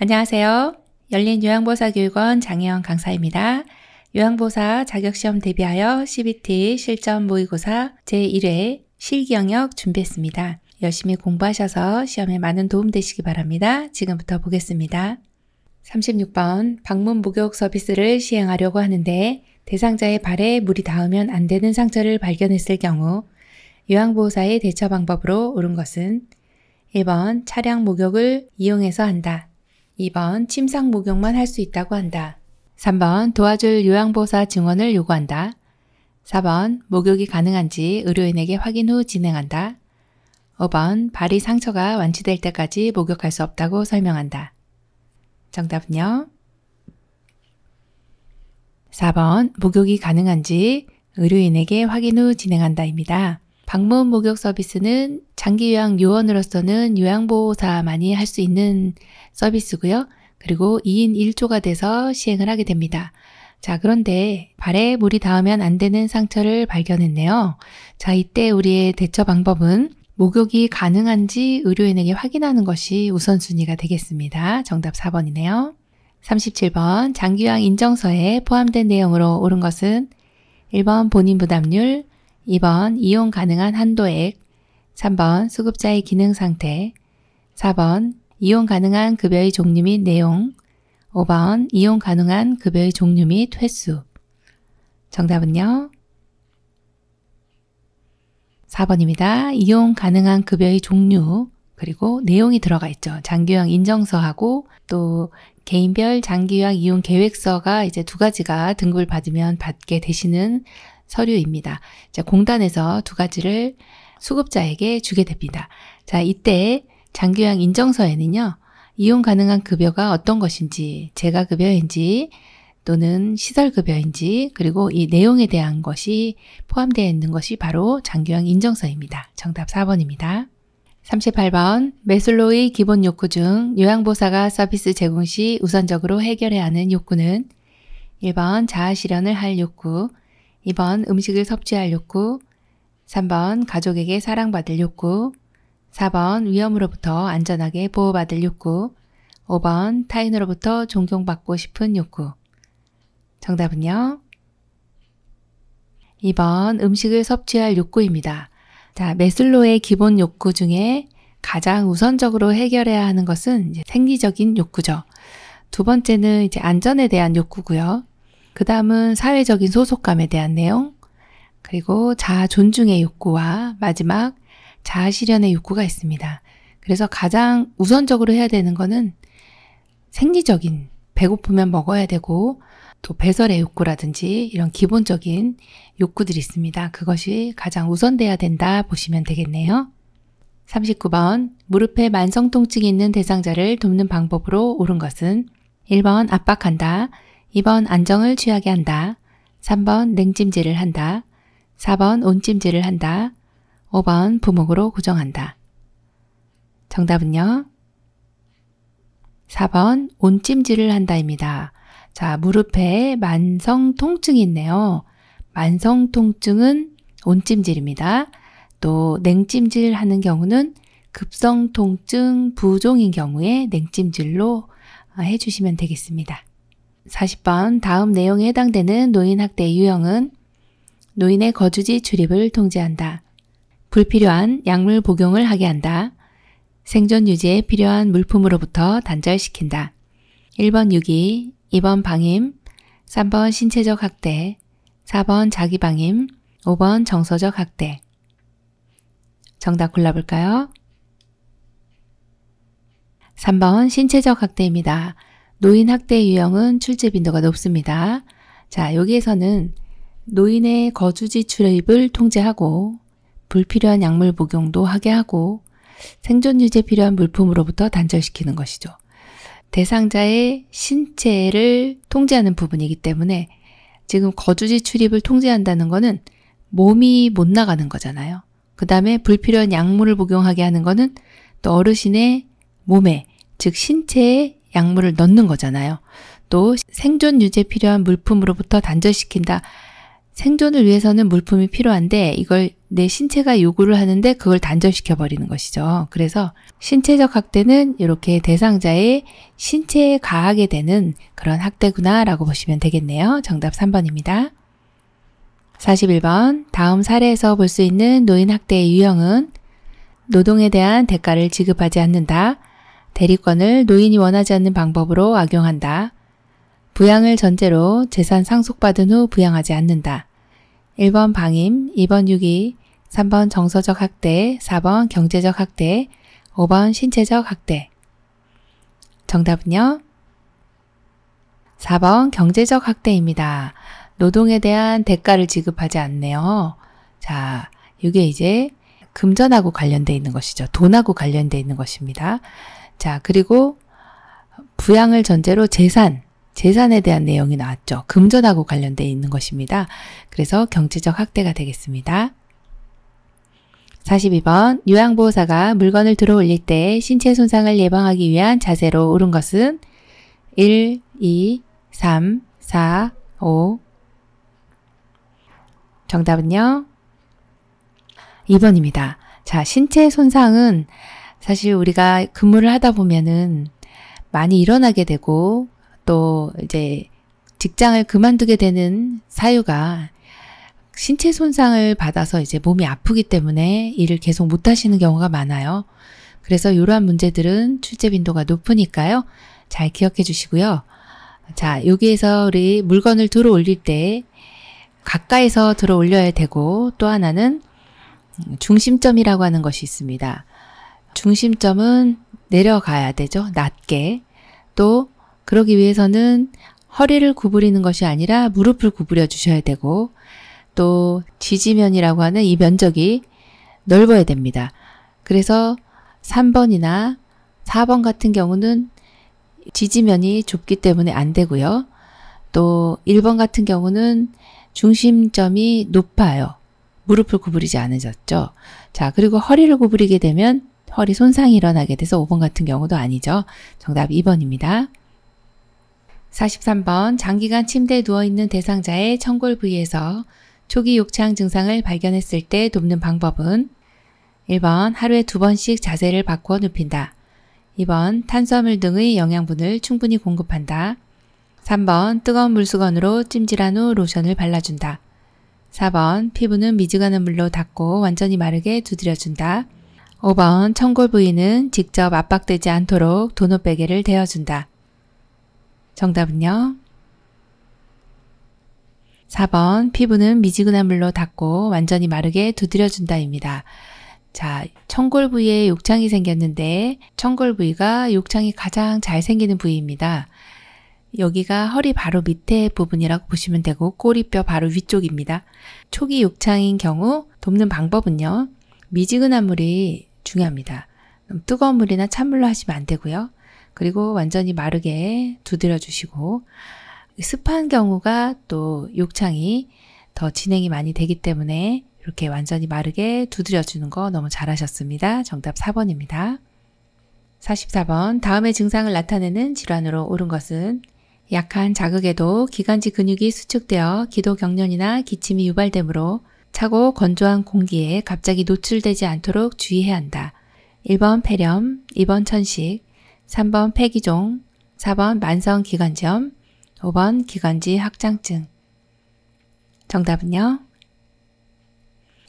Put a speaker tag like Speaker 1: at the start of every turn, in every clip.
Speaker 1: 안녕하세요. 열린 요양보사 교육원 장혜영 강사입니다. 요양보사 자격시험 대비하여 CBT 실전 모의고사 제1회 실기영역 준비했습니다. 열심히 공부하셔서 시험에 많은 도움 되시기 바랍니다. 지금부터 보겠습니다. 36번 방문 목욕 서비스를 시행하려고 하는데 대상자의 발에 물이 닿으면 안 되는 상처를 발견했을 경우 요양보호사의 대처 방법으로 옳은 것은 1번 차량 목욕을 이용해서 한다. 2번 침상 목욕만 할 수 있다고 한다. 3번 도와줄 요양보사 증언을 요구한다. 4번 목욕이 가능한지 의료인에게 확인 후 진행한다. 5번 발이 상처가 완치될 때까지 목욕할 수 없다고 설명한다. 정답은요? 4번 목욕이 가능한지 의료인에게 확인 후 진행한다입니다. 방문 목욕 서비스는 장기 요양 요원으로서는 요양보호사만이 할 수 있는 서비스고요. 그리고 2인 1조가 돼서 시행을 하게 됩니다. 자, 그런데 발에 물이 닿으면 안 되는 상처를 발견했네요. 자, 이때 우리의 대처 방법은 목욕이 가능한지 의료인에게 확인하는 것이 우선순위가 되겠습니다. 정답 4번이네요. 37번 장기요양 인정서에 포함된 내용으로 옳은 것은 1번 본인 부담률, 2번 이용 가능한 한도액, 3번 수급자의 기능 상태, 4번 이용 가능한 급여의 종류 및 내용, 5번 이용 가능한 급여의 종류 및 횟수. 정답은요? 4번입니다. 이용 가능한 급여의 종류, 그리고 내용이 들어가 있죠. 장기요양 인정서하고 또 개인별 장기요양 이용 계획서가 이제 두 가지가 등급을 받으면 받게 되시는 서류입니다. 자, 공단에서 두 가지를 수급자에게 주게 됩니다. 자, 이때 장교양 인정서에는요, 이용 가능한 급여가 어떤 것인지, 재가 급여인지, 또는 시설 급여인지, 그리고 이 내용에 대한 것이 포함되어 있는 것이 바로 장교양 인정서입니다. 정답 4번입니다. 38번 메슬로의 기본 욕구 중 요양보사가 서비스 제공 시 우선적으로 해결해야 하는 욕구는 1번 자아실현을 할 욕구, 2번 음식을 섭취할 욕구 3번 가족에게 사랑받을 욕구 4번 위험으로부터 안전하게 보호받을 욕구 5번 타인으로부터 존경받고 싶은 욕구 정답은요? 2번 음식을 섭취할 욕구입니다. 자, 메슬로의 기본 욕구 중에 가장 우선적으로 해결해야 하는 것은 생리적인 욕구죠. 두 번째는 이제 안전에 대한 욕구고요. 그 다음은 사회적인 소속감에 대한 내용, 그리고 자아 존중의 욕구와 마지막 자아 실현의 욕구가 있습니다. 그래서 가장 우선적으로 해야 되는 거는 생리적인 배고프면 먹어야 되고 또 배설의 욕구라든지 이런 기본적인 욕구들이 있습니다. 그것이 가장 우선돼야 된다 보시면 되겠네요. 39번 무릎에 만성통증이 있는 대상자를 돕는 방법으로 옳은 것은 1번 압박한다. 2번 안정을 취하게 한다. 3번 냉찜질을 한다. 4번 온찜질을 한다. 5번 부목으로 고정한다. 정답은요? 4번 온찜질을 한다입니다. 자, 무릎에 만성 통증이 있네요. 만성 통증은 온찜질입니다. 또 냉찜질 하는 경우는 급성 통증 부종인 경우에 냉찜질로 아, 해주시면 되겠습니다. 40번 다음 내용에 해당되는 노인학대 유형은 노인의 거주지 출입을 통제한다. 불필요한 약물 복용을 하게 한다. 생존 유지에 필요한 물품으로부터 단절시킨다. 1번 유기, 2번 방임, 3번 신체적 학대, 4번 자기방임, 5번 정서적 학대. 정답 골라볼까요? 3번 신체적 학대입니다. 노인 학대 유형은 출제 빈도가 높습니다. 자, 여기에서는 노인의 거주지 출입을 통제하고 불필요한 약물 복용도 하게 하고 생존 유지에 필요한 물품으로부터 단절시키는 것이죠. 대상자의 신체를 통제하는 부분이기 때문에 지금 거주지 출입을 통제한다는 거는 몸이 못 나가는 거잖아요. 그 다음에 불필요한 약물을 복용하게 하는 거는 또 어르신의 몸에, 즉 신체에 약물을 넣는 거잖아요. 또 생존 유지에 필요한 물품으로부터 단절시킨다. 생존을 위해서는 물품이 필요한데 이걸 내 신체가 요구를 하는데 그걸 단절시켜 버리는 것이죠. 그래서 신체적 학대는 이렇게 대상자의 신체에 가하게 되는 그런 학대구나라고 보시면 되겠네요. 정답 3번입니다. 41번 다음 사례에서 볼 수 있는 노인 학대의 유형은 노동에 대한 대가를 지급하지 않는다. 대리권을 노인이 원하지 않는 방법으로 악용한다. 부양을 전제로 재산 상속받은 후 부양하지 않는다. 1번 방임, 2번 유기, 3번 정서적 학대, 4번 경제적 학대, 5번 신체적 학대. 정답은요? 4번 경제적 학대입니다. 노동에 대한 대가를 지급하지 않네요. 자, 이게 이제 금전하고 관련되어 있는 것이죠. 돈하고 관련되어 있는 것입니다. 자, 그리고 부양을 전제로 재산, 재산에 대한 내용이 나왔죠. 금전하고 관련되어 있는 것입니다. 그래서 경제적 학대가 되겠습니다. 42번 요양보호사가 물건을 들어 올릴 때 신체 손상을 예방하기 위한 자세로 옳은 것은 1, 2, 3, 4, 5 정답은요? 2번입니다. 자, 신체 손상은 사실 우리가 근무를 하다 보면은 많이 일어나게 되고 또 이제 직장을 그만두게 되는 사유가 신체 손상을 받아서 이제 몸이 아프기 때문에 일을 계속 못 하시는 경우가 많아요. 그래서 이러한 문제들은 출제 빈도가 높으니까요. 잘 기억해 주시고요. 자, 여기에서 우리 물건을 들어 올릴 때 가까이서 들어 올려야 되고 또 하나는 중심점이라고 하는 것이 있습니다. 중심점은 내려가야 되죠. 낮게. 또 그러기 위해서는 허리를 구부리는 것이 아니라 무릎을 구부려 주셔야 되고 또 지지면이라고 하는 이 면적이 넓어야 됩니다. 그래서 3번이나 4번 같은 경우는 지지면이 좁기 때문에 안 되고요. 또 1번 같은 경우는 중심점이 높아요. 무릎을 구부리지 않으셨죠? 자, 그리고 허리를 구부리게 되면 허리 손상이 일어나게 돼서 5번 같은 경우도 아니죠. 정답 2번입니다. 43번 장기간 침대에 누워있는 대상자의 청골 부위에서 초기 욕창 증상을 발견했을 때 돕는 방법은 1번 하루에 두번씩 자세를 바꿔 눕힌다. 2번 탄수화물 등의 영양분을 충분히 공급한다. 3번 뜨거운 물수건으로 찜질한 후 로션을 발라준다. 4번 피부는 미지근한 물로 닦고 완전히 마르게 두드려준다. 5번 청골 부위는 직접 압박되지 않도록 도넛 베개를 대어준다. 정답은요. 4번 피부는 미지근한 물로 닦고 완전히 마르게 두드려준다입니다. 자, 청골 부위에 욕창이 생겼는데 청골 부위가 욕창이 가장 잘 생기는 부위입니다. 여기가 허리 바로 밑에 부분이라고 보시면 되고 꼬리뼈 바로 위쪽입니다. 초기 욕창인 경우 돕는 방법은요. 미지근한 물이 중요합니다. 뜨거운 물이나 찬물로 하시면 안 되고요. 그리고 완전히 마르게 두드려 주시고 습한 경우가 또 욕창이 더 진행이 많이 되기 때문에 이렇게 완전히 마르게 두드려 주는 거 너무 잘하셨습니다. 정답 4번입니다. 44번 다음의 증상을 나타내는 질환으로 옳은 것은 약한 자극에도 기관지 근육이 수축되어 기도 경련이나 기침이 유발되므로 차고 건조한 공기에 갑자기 노출되지 않도록 주의해야 한다. 1번 폐렴, 2번 천식, 3번 폐기종, 4번 만성기관지염, 5번 기관지 확장증. 정답은요?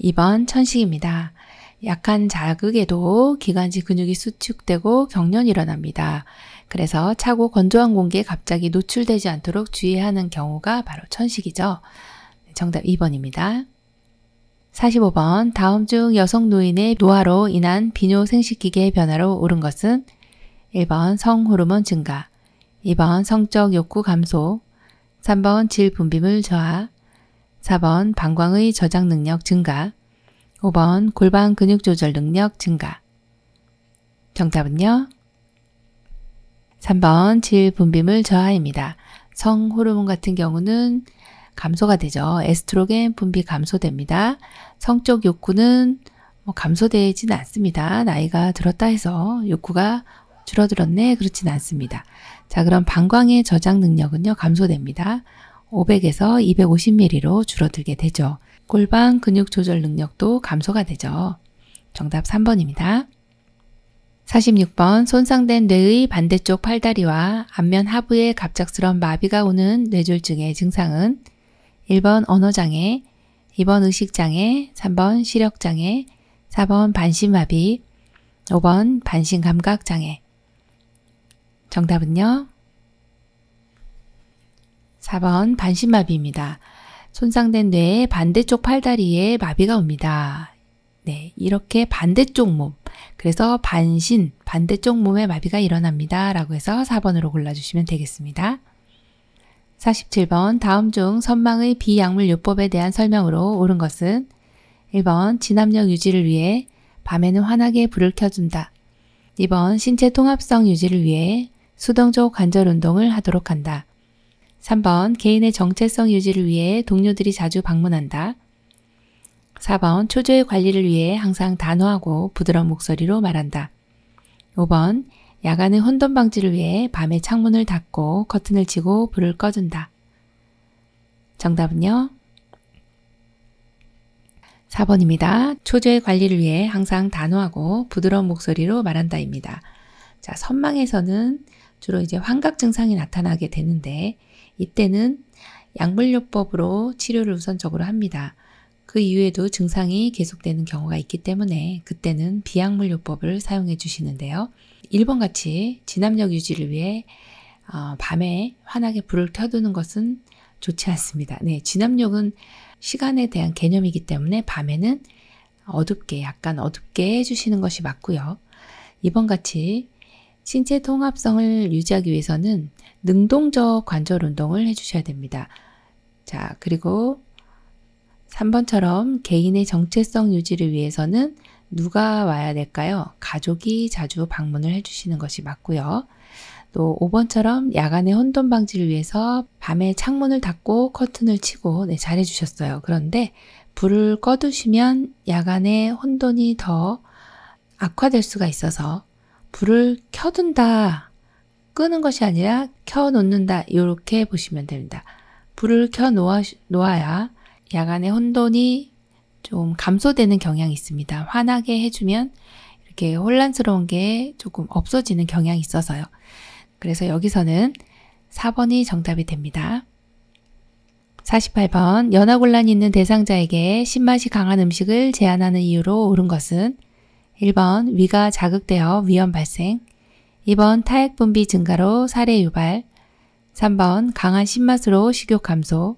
Speaker 1: 2번 천식입니다. 약한 자극에도 기관지 근육이 수축되고 경련이 일어납니다. 그래서 차고 건조한 공기에 갑자기 노출되지 않도록 주의하는 경우가 바로 천식이죠. 네, 정답 2번입니다. 45번 다음 중 여성 노인의 노화로 인한 비뇨 생식기계 변화로 오른 것은 1번 성호르몬 증가 2번 성적 욕구 감소 3번 질 분비물 저하 4번 방광의 저장 능력 증가 5번 골반 근육 조절 능력 증가 정답은요? 3번 질 분비물 저하입니다. 성호르몬 같은 경우는 감소가 되죠. 에스트로겐 분비 감소됩니다. 성적 욕구는 뭐 감소되지는 않습니다. 나이가 들었다 해서 욕구가 줄어들었네 그렇진 않습니다. 자 그럼 방광의 저장 능력은요 감소됩니다. 500에서 250mm로 줄어들게 되죠. 골반 근육 조절 능력도 감소가 되죠. 정답 3번입니다. 46번 손상된 뇌의 반대쪽 팔다리와 안면 하부에 갑작스런 마비가 오는 뇌졸중의 증상은 1번 언어장애, 2번 의식장애, 3번 시력장애, 4번 반신마비, 5번 반신감각장애. 정답은요? 4번 반신마비입니다. 손상된 뇌의 반대쪽 팔다리에 마비가 옵니다. 네, 이렇게 반대쪽 몸, 그래서 반신, 반대쪽 몸에 마비가 일어납니다. 라고 해서 4번으로 골라주시면 되겠습니다. 47번 다음 중 선망의 비약물요법에 대한 설명으로 옳은 것은 1번 진압력 유지를 위해 밤에는 환하게 불을 켜준다. 2번 신체 통합성 유지를 위해 수동적 관절 운동을 하도록 한다. 3번 개인의 정체성 유지를 위해 동료들이 자주 방문한다. 4번 초조의 관리를 위해 항상 단호하고 부드러운 목소리로 말한다. 5번 야간의 혼돈 방지를 위해 밤에 창문을 닫고 커튼을 치고 불을 꺼준다. 정답은요? 4번입니다. 초조의 관리를 위해 항상 단호하고 부드러운 목소리로 말한다입니다. 자, 선망에서는 주로 이제 환각 증상이 나타나게 되는데 이때는 약물요법으로 치료를 우선적으로 합니다. 그 이후에도 증상이 계속되는 경우가 있기 때문에 그때는 비약물요법을 사용해 주시는데요. 1번 같이 진압력 유지를 위해 어, 밤에 환하게 불을 켜두는 것은 좋지 않습니다. 네, 진압력은 시간에 대한 개념이기 때문에 밤에는 어둡게, 약간 어둡게 해주시는 것이 맞고요. 2번 같이 신체 통합성을 유지하기 위해서는 능동적 관절 운동을 해주셔야 됩니다. 자, 그리고 3번처럼 개인의 정체성 유지를 위해서는 누가 와야 될까요? 가족이 자주 방문을 해주시는 것이 맞고요. 또 5번처럼 야간의 혼돈 방지를 위해서 밤에 창문을 닫고 커튼을 치고 네, 잘해주셨어요. 그런데 불을 꺼두시면 야간에 혼돈이 더 악화될 수가 있어서 불을 켜둔다, 끄는 것이 아니라 켜놓는다 이렇게 보시면 됩니다. 불을 켜놓아야 야간에 혼돈이 좀 감소되는 경향이 있습니다. 환하게 해주면 이렇게 혼란스러운 게 조금 없어지는 경향이 있어서요. 그래서 여기서는 4번이 정답이 됩니다. 48번 연하곤란이 있는 대상자에게 신맛이 강한 음식을 제한하는 이유로 옳은 것은 1번 위가 자극되어 위험 발생 2번 타액 분비 증가로 살해 유발 3번 강한 신맛으로 식욕 감소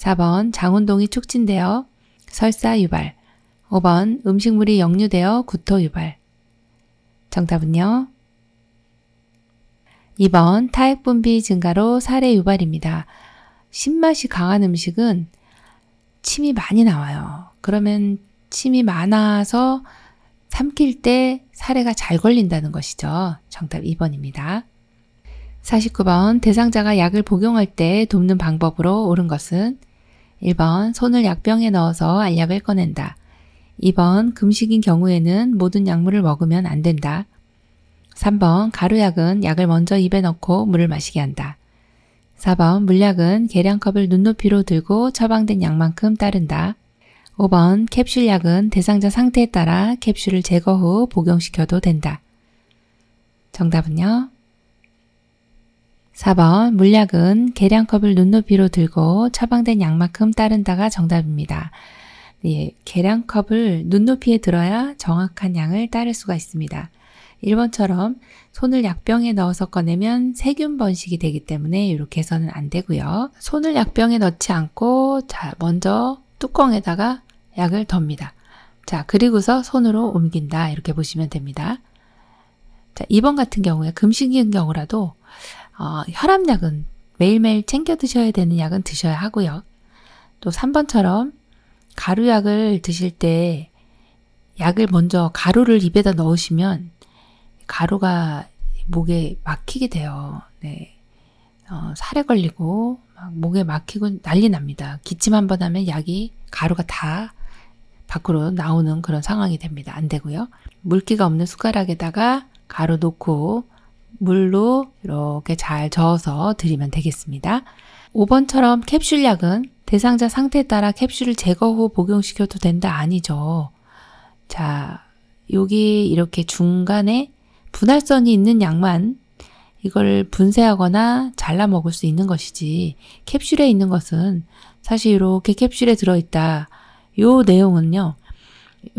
Speaker 1: 4번 장운동이 촉진되어 설사 유발 5번 음식물이 역류되어 구토 유발 정답은요. 2번 타액 분비 증가로 살해 유발입니다. 신맛이 강한 음식은 침이 많이 나와요. 그러면 침이 많아서 삼킬 때 사례가 잘 걸린다는 것이죠. 정답 2번입니다. 49번 대상자가 약을 복용할 때 돕는 방법으로 옳은 것은 1번 손을 약병에 넣어서 알약을 꺼낸다. 2번 금식인 경우에는 모든 약물을 먹으면 안 된다. 3번 가루약은 약을 먼저 입에 넣고 물을 마시게 한다. 4번 물약은 계량컵을 눈높이로 들고 처방된 약만큼 따른다. 5번 캡슐약은 대상자 상태에 따라 캡슐을 제거 후 복용시켜도 된다. 정답은요? 4번 물약은 계량컵을 눈높이로 들고 처방된 양만큼 따른다가 정답입니다. 예, 계량컵을 눈높이에 들어야 정확한 양을 따를 수가 있습니다. 1번처럼 손을 약병에 넣어서 꺼내면 세균 번식이 되기 때문에 이렇게 해서는 안 되고요. 손을 약병에 넣지 않고 자, 먼저 뚜껑에다가 약을 덥니다. 자, 그리고서 손으로 옮긴다. 이렇게 보시면 됩니다. 자, 2번 같은 경우에 금식인 경우라도 어, 혈압약은 매일매일 챙겨 드셔야 되는 약은 드셔야 하고요. 또 3번처럼 가루약을 드실 때 약을 먼저 가루를 입에다 넣으시면 가루가 목에 막히게 돼요. 네. 어, 살에 걸리고 막 목에 막히고 난리 납니다. 기침 한 번 하면 약이 가루가 다 밖으로 나오는 그런 상황이 됩니다. 안 되고요. 물기가 없는 숟가락에다가 가루 놓고 물로 이렇게 잘 저어서 드리면 되겠습니다. 5번처럼 캡슐약은 대상자 상태에 따라 캡슐을 제거 후 복용시켜도 된다 아니죠. 자, 여기 이렇게 중간에 분할선이 있는 약만 이걸 분쇄하거나 잘라 먹을 수 있는 것이지 캡슐에 있는 것은 사실 이렇게 캡슐에 들어있다 요 내용은요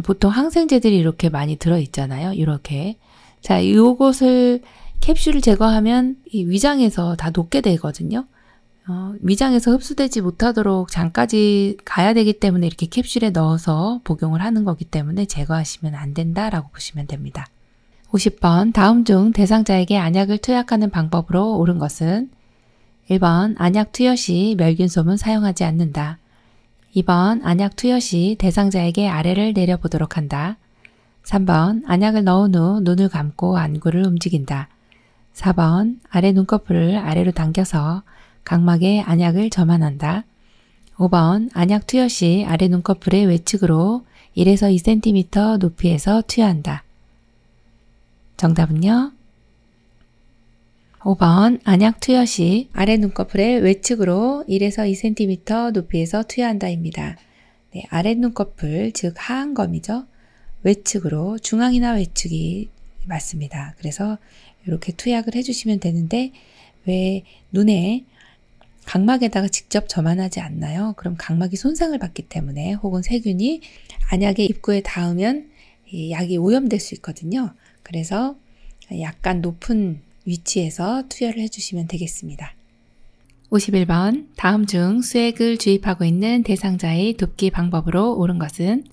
Speaker 1: 보통 항생제들이 이렇게 많이 들어있잖아요 이렇게 자요것을 캡슐을 제거하면 이 위장에서 다 녹게 되거든요. 어, 위장에서 흡수되지 못하도록 장까지 가야 되기 때문에 이렇게 캡슐에 넣어서 복용을 하는 거기 때문에 제거하시면 안 된다라고 보시면 됩니다. 50번 다음 중 대상자에게 안약을 투약하는 방법으로 옳은 것은 1번 안약 투여 시 멸균솜은 사용하지 않는다. 2번 안약 투여 시 대상자에게 아래를 내려보도록 한다. 3번 안약을 넣은 후 눈을 감고 안구를 움직인다. 4번 아래 눈꺼풀을 아래로 당겨서 각막에 안약을 점환한다. 5번 안약 투여 시 아래 눈꺼풀의 외측으로 1에서 2cm 높이에서 투여한다. 정답은요? 5번 안약 투여 시 아래 눈꺼풀의 외측으로 1에서 2cm 높이에서 투여한다입니다. 네, 아래 눈꺼풀 즉 하안검이죠. 외측으로 중앙이나 외측이 맞습니다. 그래서 이렇게 투약을 해주시면 되는데 왜 눈에 각막에다가 직접 점안하지 않나요? 그럼 각막이 손상을 받기 때문에 혹은 세균이 안약의 입구에 닿으면 이 약이 오염될 수 있거든요. 그래서 약간 높은 위치에서 투여를 해주시면 되겠습니다. 51번 다음 중 수액을 주입하고 있는 대상자의 돕기 방법으로 옳은 것은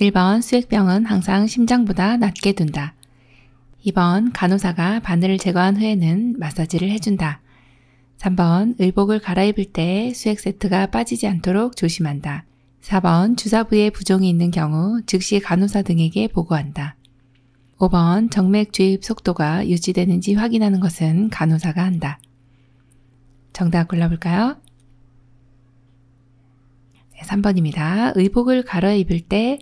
Speaker 1: 1번 수액병은 항상 심장보다 낮게 둔다. 2번 간호사가 바늘을 제거한 후에는 마사지를 해준다. 3번 의복을 갈아입을 때 수액 세트가 빠지지 않도록 조심한다. 4번 주사 부에 부종이 있는 경우 즉시 간호사 등에게 보고한다. 5번 정맥 주입 속도가 유지되는지 확인하는 것은 간호사가 한다. 정답 골라볼까요? 3번입니다. 의복을 갈아입을 때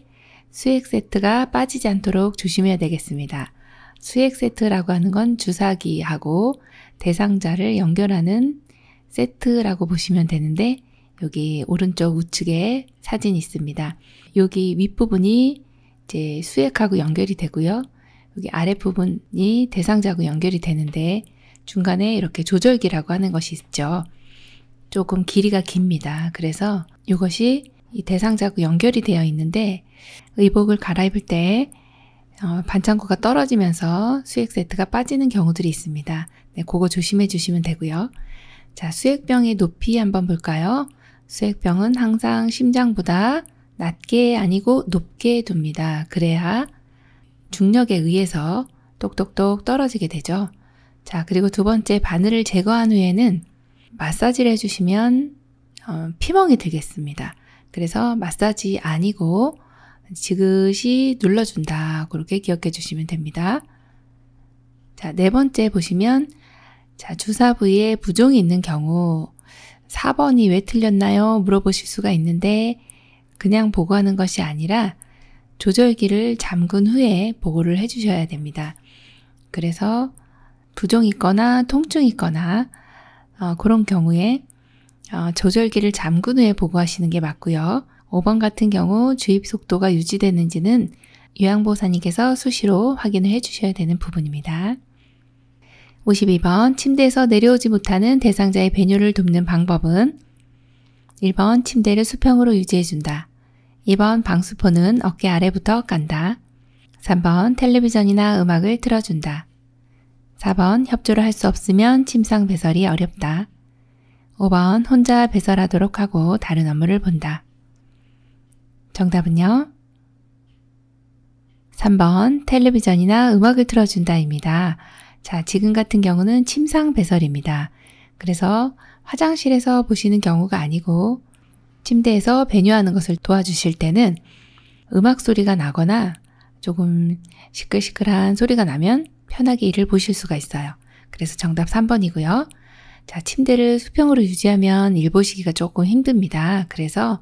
Speaker 1: 수액 세트가 빠지지 않도록 조심해야 되겠습니다. 수액 세트라고 하는 건 주사기하고 대상자를 연결하는 세트라고 보시면 되는데 여기 오른쪽 우측에 사진이 있습니다. 여기 윗부분이 이제 수액하고 연결이 되고요. 여기 아랫부분이 대상자하고 연결이 되는데 중간에 이렇게 조절기라고 하는 것이 있죠. 조금 길이가 깁니다. 그래서 이것이 이 대상자하고 연결이 되어 있는데 의복을 갈아입을 때 어, 반창고가 떨어지면서 수액 세트가 빠지는 경우들이 있습니다. 네, 그거 조심해 주시면 되고요. 자, 수액병의 높이 한번 볼까요? 수액병은 항상 심장보다 낮게 아니고 높게 둡니다. 그래야 중력에 의해서 똑똑똑 떨어지게 되죠. 자, 그리고 두 번째 바늘을 제거한 후에는 마사지를 해주시면 어, 피멍이 들겠습니다. 그래서 마사지 아니고 지그시 눌러준다. 그렇게 기억해 주시면 됩니다. 자, 네 번째 보시면, 자, 주사 부위에 부종이 있는 경우, 4번이 왜 틀렸나요? 물어보실 수가 있는데, 그냥 보고하는 것이 아니라, 조절기를 잠근 후에 보고를 해주셔야 됩니다. 그래서, 부종이 있거나 통증이 있거나, 어, 그런 경우에, 어, 조절기를 잠근 후에 보고하시는 게 맞고요. 5번 같은 경우 주입 속도가 유지되는지는 요양보호사님께서 수시로 확인을 해주셔야 되는 부분입니다. 52번 침대에서 내려오지 못하는 대상자의 배뇨를 돕는 방법은 1번 침대를 수평으로 유지해준다. 2번 방수포는 어깨 아래부터 깐다. 3번 텔레비전이나 음악을 틀어준다. 4번 협조를 할 수 없으면 침상 배설이 어렵다. 5번 혼자 배설하도록 하고 다른 업무를 본다. 정답은요? 3번 텔레비전이나 음악을 틀어준다입니다. 자, 지금 같은 경우는 침상 배설입니다. 그래서 화장실에서 보시는 경우가 아니고 침대에서 배뇨하는 것을 도와주실 때는 음악 소리가 나거나 조금 시끌시끌한 소리가 나면 편하게 일을 보실 수가 있어요. 그래서 정답 3번이고요. 자, 침대를 수평으로 유지하면 일 보시기가 조금 힘듭니다. 그래서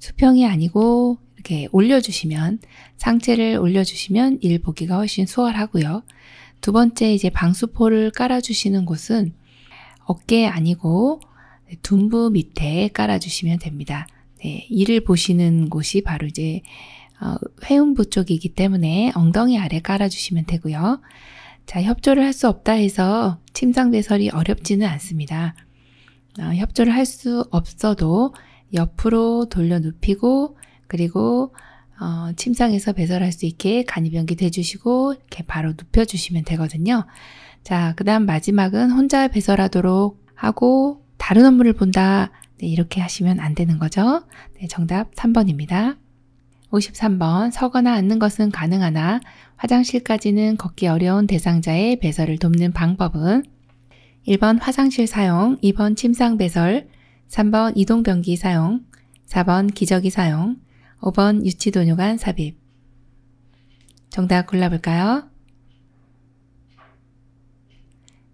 Speaker 1: 수평이 아니고 이렇게 올려주시면 상체를 올려주시면 일 보기가 훨씬 수월하고요. 두 번째 이제 방수포를 깔아주시는 곳은 어깨 아니고 둔부 밑에 깔아주시면 됩니다. 네, 이를 보시는 곳이 바로 이제 어, 회음부 쪽이기 때문에 엉덩이 아래 깔아주시면 되고요. 자, 협조를 할 수 없다 해서 침상 배설이 어렵지는 않습니다. 어, 협조를 할 수 없어도 옆으로 돌려 눕히고 그리고 어, 침상에서 배설할 수 있게 간이변기 대주시고 이렇게 바로 눕혀주시면 되거든요. 자, 그 다음 마지막은 혼자 배설하도록 하고 다른 업무를 본다. 네, 이렇게 하시면 안 되는 거죠. 네, 정답 3번입니다. 53번 서거나 앉는 것은 가능하나 화장실까지는 걷기 어려운 대상자의 배설을 돕는 방법은 1번 화장실 사용, 2번 침상 배설, 3번 이동병기 사용, 4번 기저귀 사용, 5번 유치도뇨관 삽입. 정답 골라볼까요?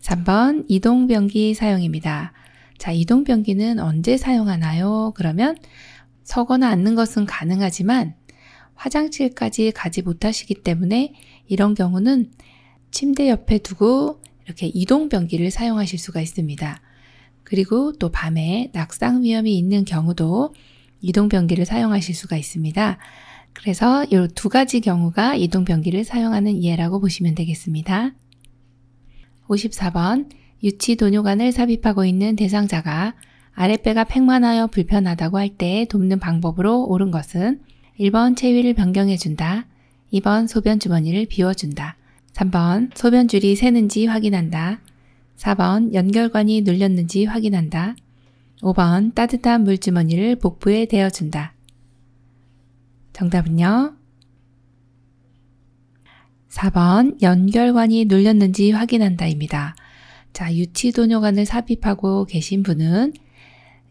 Speaker 1: 3번 이동병기 사용입니다. 자, 이동병기는 언제 사용하나요? 그러면 서거나 앉는 것은 가능하지만 화장실까지 가지 못하시기 때문에 이런 경우는 침대 옆에 두고 이렇게 이동병기를 사용하실 수가 있습니다. 그리고 또 밤에 낙상 위험이 있는 경우도 이동 변기를 사용하실 수가 있습니다. 그래서 이 두 가지 경우가 이동 변기를 사용하는 예라고 보시면 되겠습니다. 54번 유치 도뇨관을 삽입하고 있는 대상자가 아랫배가 팽만하여 불편하다고 할 때 돕는 방법으로 옳은 것은 1번 체위를 변경해준다, 2번 소변 주머니를 비워준다, 3번 소변줄이 새는지 확인한다, 4번 연결관이 눌렸는지 확인한다. 5번 따뜻한 물주머니를 복부에 대어준다. 정답은요? 4번 연결관이 눌렸는지 확인한다입니다. 자, 유치도뇨관을 삽입하고 계신 분은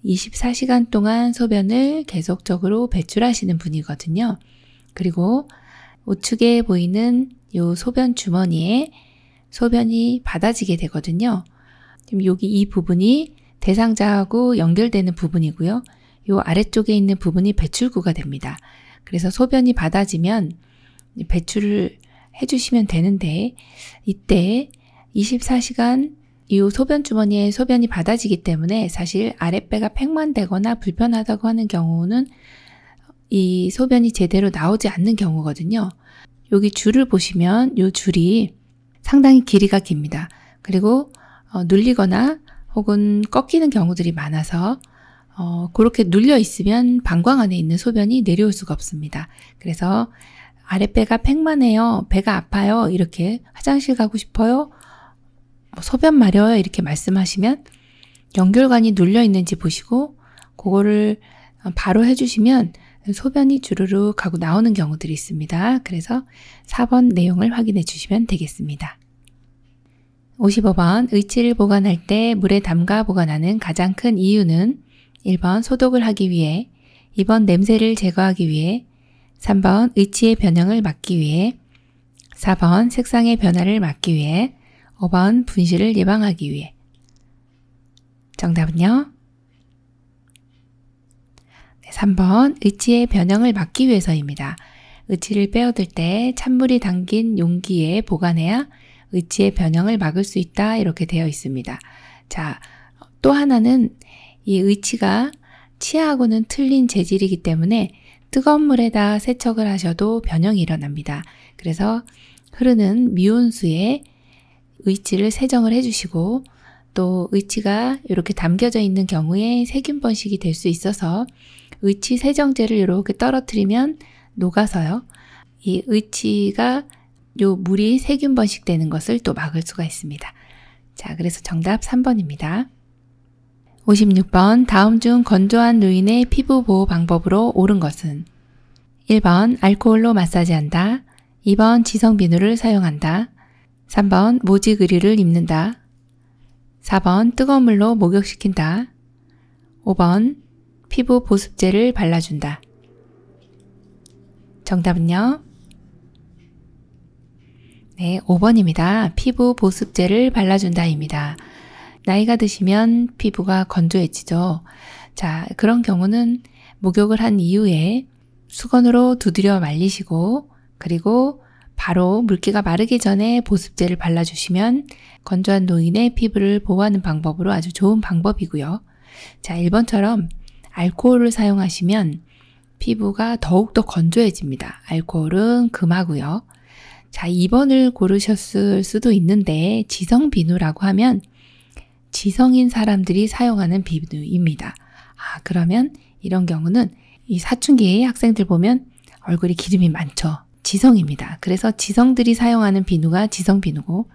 Speaker 1: 24시간 동안 소변을 계속적으로 배출하시는 분이거든요. 그리고 우측에 보이는 요 소변 주머니에 소변이 받아지게 되거든요. 지금 여기 이 부분이 대상자하고 연결되는 부분이고요. 이 아래쪽에 있는 부분이 배출구가 됩니다. 그래서 소변이 받아지면 배출을 해주시면 되는데 이때 24시간 이 소변 주머니에 소변이 받아지기 때문에 사실 아랫배가 팽만되거나 불편하다고 하는 경우는 이 소변이 제대로 나오지 않는 경우거든요. 여기 줄을 보시면 이 줄이 상당히 길이가 깁니다. 그리고 어, 눌리거나 혹은 꺾이는 경우들이 많아서 어, 그렇게 눌려 있으면 방광 안에 있는 소변이 내려올 수가 없습니다. 그래서 아랫배가 팽만해요. 배가 아파요. 이렇게 화장실 가고 싶어요. 뭐 소변 마려워요. 이렇게 말씀하시면 연결관이 눌려 있는지 보시고 그거를 어, 바로 해주시면 소변이 주르륵 하고 나오는 경우들이 있습니다. 그래서 4번 내용을 확인해 주시면 되겠습니다. 55번 의치를 보관할 때 물에 담가 보관하는 가장 큰 이유는 1번 소독을 하기 위해 2번 냄새를 제거하기 위해 3번 의치의 변형을 막기 위해 4번 색상의 변화를 막기 위해 5번 분실을 예방하기 위해 정답은요? 3번 의치의 변형을 막기 위해서입니다. 의치를 빼어들 때 찬물이 담긴 용기에 보관해야 의치의 변형을 막을 수 있다 이렇게 되어 있습니다. 자, 또 하나는 이 의치가 치아하고는 틀린 재질이기 때문에 뜨거운 물에다 세척을 하셔도 변형이 일어납니다. 그래서 흐르는 미온수에 의치를 세정을 해주시고 또 의치가 이렇게 담겨져 있는 경우에 세균 번식이 될 수 있어서 의치 세정제를 이렇게 떨어뜨리면 녹아서요. 이 의치가 요 물이 세균 번식되는 것을 또 막을 수가 있습니다. 자, 그래서 정답 3번입니다. 56번 다음 중 건조한 노인의 피부 보호 방법으로 옳은 것은 1번 알코올로 마사지한다. 2번 지성 비누를 사용한다. 3번 모직 의류를 입는다. 4번 뜨거운 물로 목욕시킨다. 5번 피부 보습제를 발라준다. 정답은요? 네, 5번입니다. 피부 보습제를 발라준다입니다. 나이가 드시면 피부가 건조해지죠. 자, 그런 경우는 목욕을 한 이후에 수건으로 두드려 말리시고, 그리고 바로 물기가 마르기 전에 보습제를 발라주시면 건조한 노인의 피부를 보호하는 방법으로 아주 좋은 방법이고요. 자, 1번처럼 알코올을 사용하시면 피부가 더욱더 건조해집니다. 알코올은 금하고요. 자, 2번을 고르셨을 수도 있는데 지성 비누라고 하면 지성인 사람들이 사용하는 비누입니다. 아, 그러면 이런 경우는 이 사춘기의 학생들 보면 얼굴이 기름이 많죠. 지성입니다. 그래서 지성들이 사용하는 비누가 지성 비누고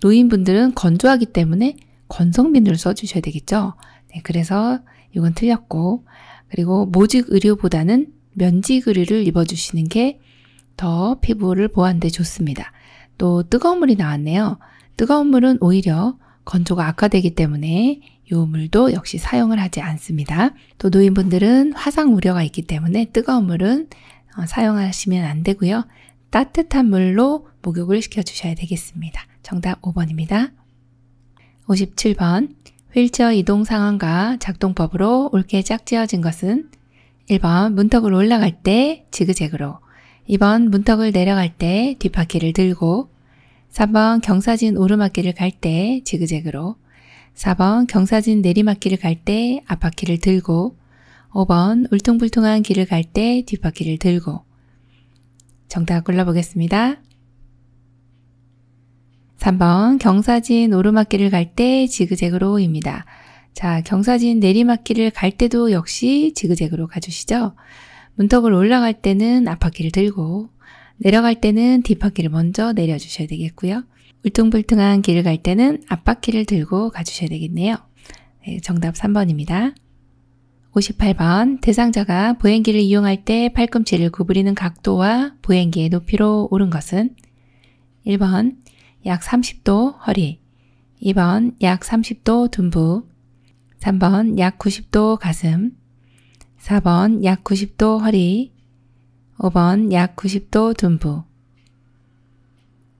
Speaker 1: 노인분들은 건조하기 때문에 건성 비누를 써주셔야 되겠죠. 네, 그래서 이건 틀렸고 그리고 모직 의류보다는 면직 의류를 입어주시는 게 더 피부를 보완돼 좋습니다. 또 뜨거운 물이 나왔네요. 뜨거운 물은 오히려 건조가 악화되기 때문에 요물도 역시 사용을 하지 않습니다. 또 노인분들은 화상 우려가 있기 때문에 뜨거운 물은 어, 사용하시면 안 되고요. 따뜻한 물로 목욕을 시켜주셔야 되겠습니다. 정답 5번입니다. 57번 휠체어 이동 상황과 작동법으로 옳게 짝지어진 것은 1번 문턱을 올라갈 때 지그재그로 2번 문턱을 내려갈 때 뒷바퀴를 들고 3번 경사진 오르막길을 갈 때 지그재그로 4번 경사진 내리막길을 갈 때 앞바퀴를 들고 5번 울퉁불퉁한 길을 갈 때 뒷바퀴를 들고 정답 골라보겠습니다. 3번 경사진 오르막길을 갈 때 지그재그로입니다. 자, 경사진 내리막길을 갈 때도 역시 지그재그로 가주시죠. 문턱을 올라갈 때는 앞바퀴를 들고 내려갈 때는 뒷바퀴를 먼저 내려주셔야 되겠고요. 울퉁불퉁한 길을 갈 때는 앞바퀴를 들고 가주셔야 되겠네요. 네, 정답 3번입니다. 58번 대상자가 보행기를 이용할 때 팔꿈치를 구부리는 각도와 보행기의 높이로 오른 것은 1번 약 30도 허리, 2번 약 30도 둔부, 3번 약 90도 가슴, 4번 약 90도 허리, 5번 약 90도 둔부.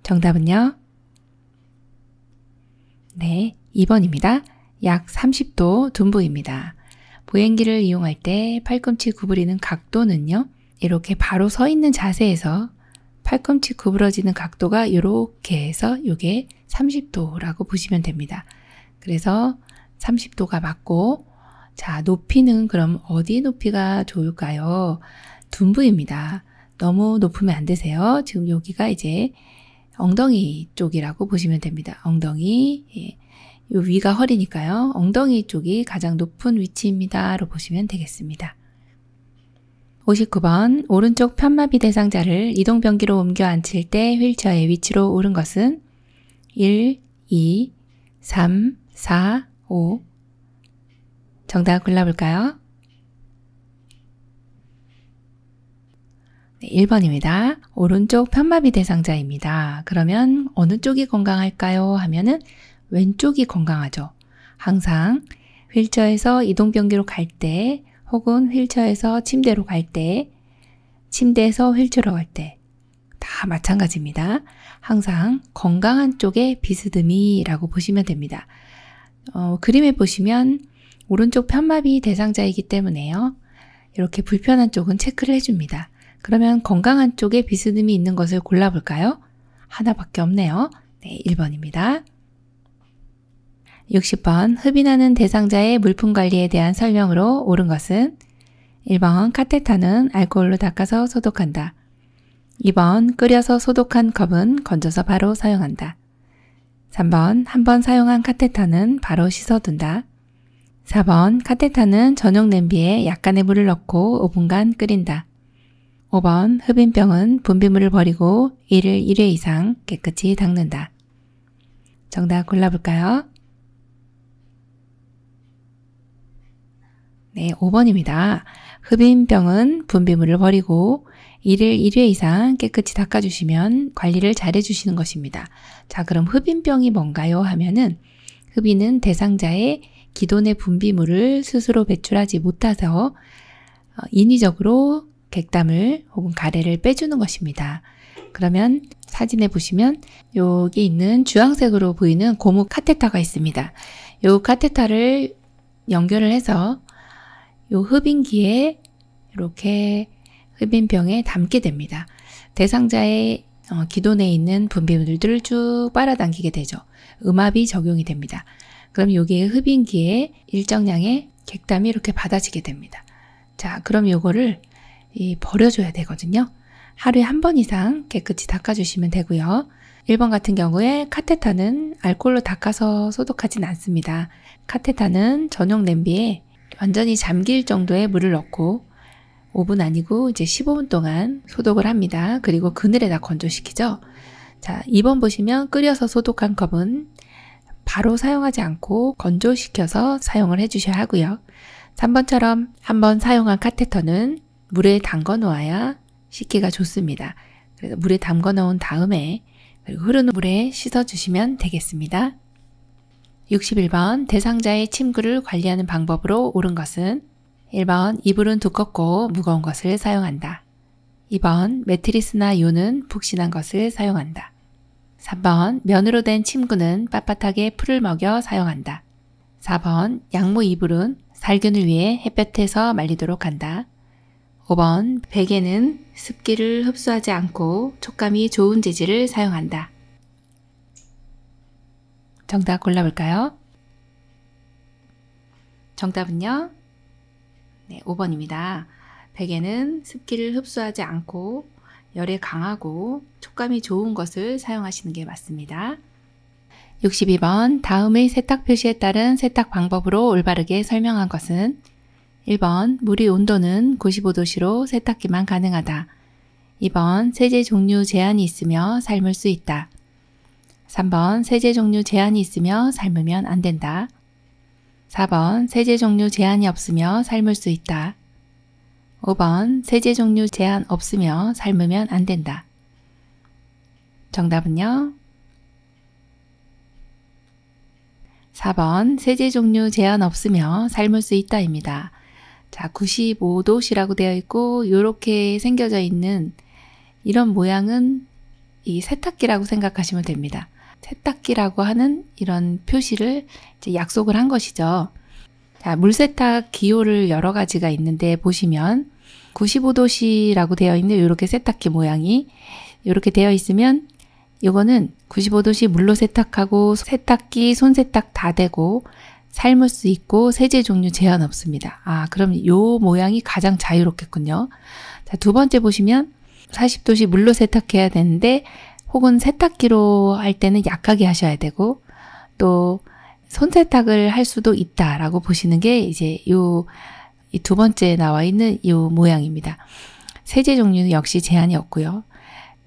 Speaker 1: 정답은요? 네, 2번입니다. 약 30도 둔부입니다. 보행기를 이용할 때 팔꿈치 구부리는 각도는요. 이렇게 바로 서 있는 자세에서 팔꿈치 구부러지는 각도가 이렇게 해서 이게 30도라고 보시면 됩니다. 그래서 30도가 맞고 자 높이는 그럼 어디 높이가 좋을까요? 둔부입니다. 너무 높으면 안 되세요. 지금 여기가 이제 엉덩이 쪽이라고 보시면 됩니다. 엉덩이 예. 요 위가 허리니까요. 엉덩이 쪽이 가장 높은 위치입니다로 보시면 되겠습니다. 59번 오른쪽 편마비 대상자를 이동변기로 옮겨 앉힐 때 휠체어의 위치로 오른 것은 1, 2, 3, 4, 5 정답 골라볼까요? 네, 1번입니다. 오른쪽 편마비 대상자입니다. 그러면 어느 쪽이 건강할까요? 하면은 왼쪽이 건강하죠. 항상 휠체어에서 이동변기로 갈때 혹은 휠체어에서 침대로 갈 때, 침대에서 휠체어로 갈 때, 다 마찬가지입니다. 항상 건강한 쪽에비스듬히라고 보시면 됩니다. 어, 그림에 보시면 오른쪽 편마비 대상자이기 때문에요. 이렇게 불편한 쪽은 체크를 해줍니다. 그러면 건강한 쪽에 비스듬히 있는 것을 골라볼까요? 하나밖에 없네요. 네, 1번입니다. 60번 흡인하는 대상자의 물품 관리에 대한 설명으로 옳은 것은 1번 카테타는 알코올로 닦아서 소독한다. 2번 끓여서 소독한 컵은 건져서 바로 사용한다. 3번 한번 사용한 카테타는 바로 씻어둔다. 4번 카테타는 전용 냄비에 약간의 물을 넣고 5분간 끓인다. 5번 흡인병은 분비물을 버리고 이를 1회 이상 깨끗이 닦는다. 정답 골라볼까요? 네, 5번입니다. 흡인병은 분비물을 버리고 1일 1회 이상 깨끗이 닦아주시면 관리를 잘해주시는 것입니다. 자, 그럼 흡인병이 뭔가요? 하면은 흡인은 대상자의 기존의 분비물을 스스로 배출하지 못해서 어, 인위적으로 객담을 혹은 가래를 빼주는 것입니다. 그러면 사진에 보시면 여기 있는 주황색으로 보이는 고무 카테타가 있습니다. 요 카테타를 연결을 해서 요 흡인기에 이렇게 흡인병에 담게 됩니다. 대상자의 어, 기도내에 있는 분비물들을 쭉 빨아당기게 되죠. 음압이 적용이 됩니다. 그럼 여기에 흡인기에 일정량의 객담이 이렇게 받아지게 됩니다. 자, 그럼 요거를 이 버려줘야 되거든요. 하루에 한 번 이상 깨끗이 닦아주시면 되고요. 1번 같은 경우에 카테타는 알콜로 닦아서 소독하진 않습니다. 카테타는 전용 냄비에 완전히 잠길 정도의 물을 넣고 5분 아니고 이제 15분 동안 소독을 합니다. 그리고 그늘에다 건조시키죠. 자, 2번 보시면 끓여서 소독한 컵은 바로 사용하지 않고 건조시켜서 사용을 해주셔야 하고요. 3번처럼 한번 사용한 카테터는 물에 담궈 놓아야 씻기가 좋습니다. 그래서 물에 담궈 놓은 다음에 그리고 흐르는 물에 씻어 주시면 되겠습니다. 61번 대상자의 침구를 관리하는 방법으로 옳은 것은 1번 이불은 두껍고 무거운 것을 사용한다. 2번 매트리스나 요는 북신한 것을 사용한다. 3번 면으로 된 침구는 빳빳하게 풀을 먹여 사용한다. 4번 양모 이불은 살균을 위해 햇볕에서 말리도록 한다. 5번 베개는 습기를 흡수하지 않고 촉감이 좋은 재질을 사용한다. 정답 골라볼까요? 정답은요? 네, 5번입니다. 베개는 습기를 흡수하지 않고 열에 강하고 촉감이 좋은 것을 사용하시는 게 맞습니다. 62번 다음의 세탁 표시에 따른 세탁 방법으로 올바르게 설명한 것은 1번 물의 온도는 95도씨로 세탁기만 가능하다. 2번 세제 종류 제한이 있으며 삶을 수 있다. 3번 세제 종류 제한이 있으며 삶으면 안 된다. 4번 세제 종류 제한이 없으며 삶을 수 있다. 5번 세제 종류 제한 없으며 삶으면 안 된다. 정답은요. 4번 세제 종류 제한 없으며 삶을 수 있다입니다. 자, 95도씨라고 되어 있고 이렇게 생겨져 있는 이런 모양은 이 세탁기라고 생각하시면 됩니다. 세탁기라고 하는 이런 표시를 약속을 한 것이죠. 자, 물세탁 기호를 여러 가지가 있는데 보시면 95도씨라고 되어 있는 이렇게 세탁기 모양이 이렇게 되어 있으면 이거는 95도씨 물로 세탁하고 세탁기, 손세탁 다 되고 삶을 수 있고 세제 종류 제한 없습니다. 아, 그럼 요 모양이 가장 자유롭겠군요. 자, 두 번째 보시면 40도씨 물로 세탁해야 되는데 혹은 세탁기로 할 때는 약하게 하셔야 되고 또 손세탁을 할 수도 있다라고 보시는 게 이제 요두 번째 나와 있는 요 모양입니다. 세제 종류는 역시 제한이 없고요.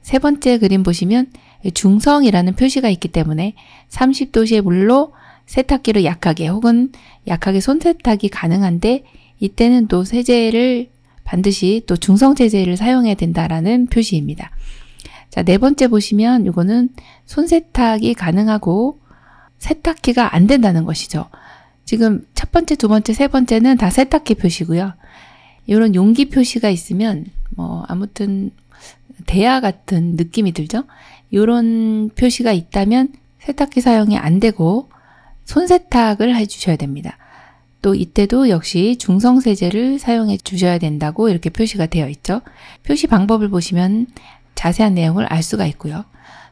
Speaker 1: 세 번째 그림 보시면 중성이라는 표시가 있기 때문에 30도씨의 물로 세탁기로 약하게 혹은 약하게 손세탁이 가능한데 이때는 또 세제를 반드시 또 중성 세제를 사용해야 된다라는 표시입니다. 자, 네 번째 보시면 이거는 손세탁이 가능하고 세탁기가 안 된다는 것이죠. 지금 첫 번째, 두 번째, 세 번째는 다 세탁기 표시고요. 이런 용기 표시가 있으면 뭐 아무튼 대야 같은 느낌이 들죠. 이런 표시가 있다면 세탁기 사용이 안 되고 손세탁을 해주셔야 됩니다. 또 이때도 역시 중성세제를 사용해 주셔야 된다고 이렇게 표시가 되어 있죠. 표시 방법을 보시면 자세한 내용을 알 수가 있고요.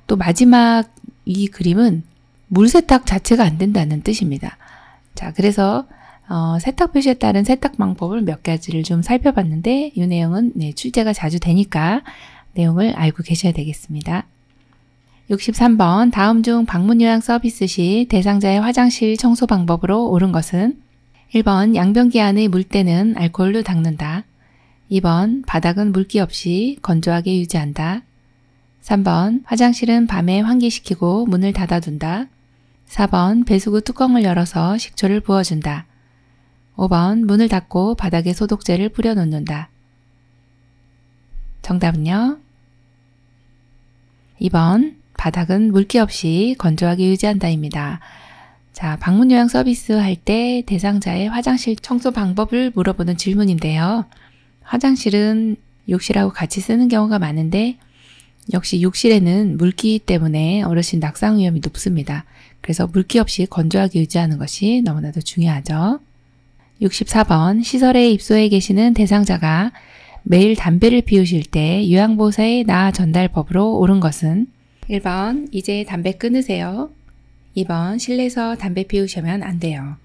Speaker 1: 또 마지막 이 그림은 물 세탁 자체가 안 된다는 뜻입니다. 자, 그래서 어, 세탁 표시에 따른 세탁 방법을 몇 가지를 좀 살펴봤는데 이 내용은 네, 출제가 자주 되니까 내용을 알고 계셔야 되겠습니다. 63번 다음 중 방문 요양 서비스 시 대상자의 화장실 청소 방법으로 옳은 것은 1번 양변기 안의 물때는 알코올로 닦는다. 2번 바닥은 물기 없이 건조하게 유지한다. 3번 화장실은 밤에 환기시키고 문을 닫아둔다. 4번 배수구 뚜껑을 열어서 식초를 부어준다. 5번 문을 닫고 바닥에 소독제를 뿌려놓는다. 정답은요? 2번 바닥은 물기 없이 건조하게 유지한다입니다. 자, 방문 요양 서비스 할 때 대상자의 화장실 청소 방법을 물어보는 질문인데요. 화장실은 욕실하고 같이 쓰는 경우가 많은데 역시 욕실에는 물기 때문에 어르신 낙상 위험이 높습니다. 그래서 물기 없이 건조하게 유지하는 것이 너무나도 중요하죠. 64번 시설에 입소해 계시는 대상자가 매일 담배를 피우실 때 요양보호사의 나 전달법으로 옳은 것은 1번 이제 담배 끊으세요. 2번 실내에서 담배 피우시면 안 돼요.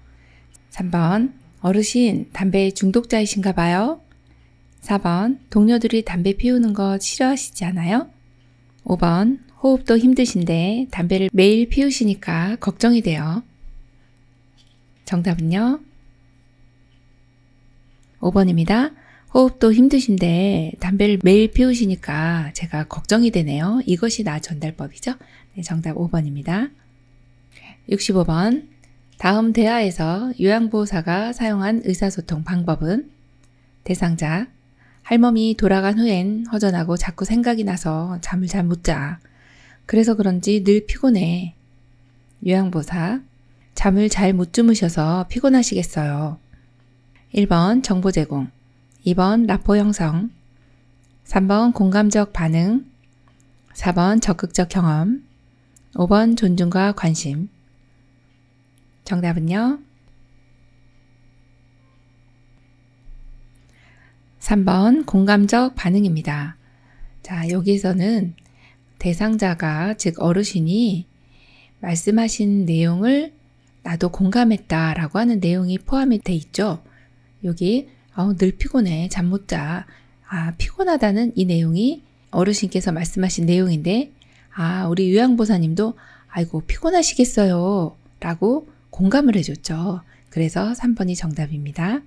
Speaker 1: 3번 어르신 담배 중독자이신가 봐요. 4번 동료들이 담배 피우는 거 싫어하시지 않아요? 5번 호흡도 힘드신데 담배를 매일 피우시니까 걱정이 돼요. 정답은요? 5번입니다. 호흡도 힘드신데 담배를 매일 피우시니까 제가 걱정이 되네요. 이것이 나 전달법이죠? 네, 정답 5번입니다. 65번. 다음 대화에서 요양보호사가 사용한 의사소통 방법은 대상자 할멈이 돌아간 후엔 허전하고 자꾸 생각이 나서 잠을 잘 못 자. 그래서 그런지 늘 피곤해. 요양보사. 잠을 잘 못 주무셔서 피곤하시겠어요. 1번 정보 제공. 2번 라포 형성. 3번 공감적 반응. 4번 적극적 경험. 5번 존중과 관심. 정답은요? 3번 공감적 반응입니다. 자, 여기서는 대상자가 즉 어르신이 말씀하신 내용을 나도 공감했다 라고 하는 내용이 포함이 돼 있죠. 여기 아늘 어, 피곤해 잠 못 자. 아 피곤하다는 이 내용이 어르신께서 말씀하신 내용인데 아 우리 요양보사님도 아이고 피곤하시겠어요 라고 공감을 해줬죠. 그래서 3번이 정답입니다.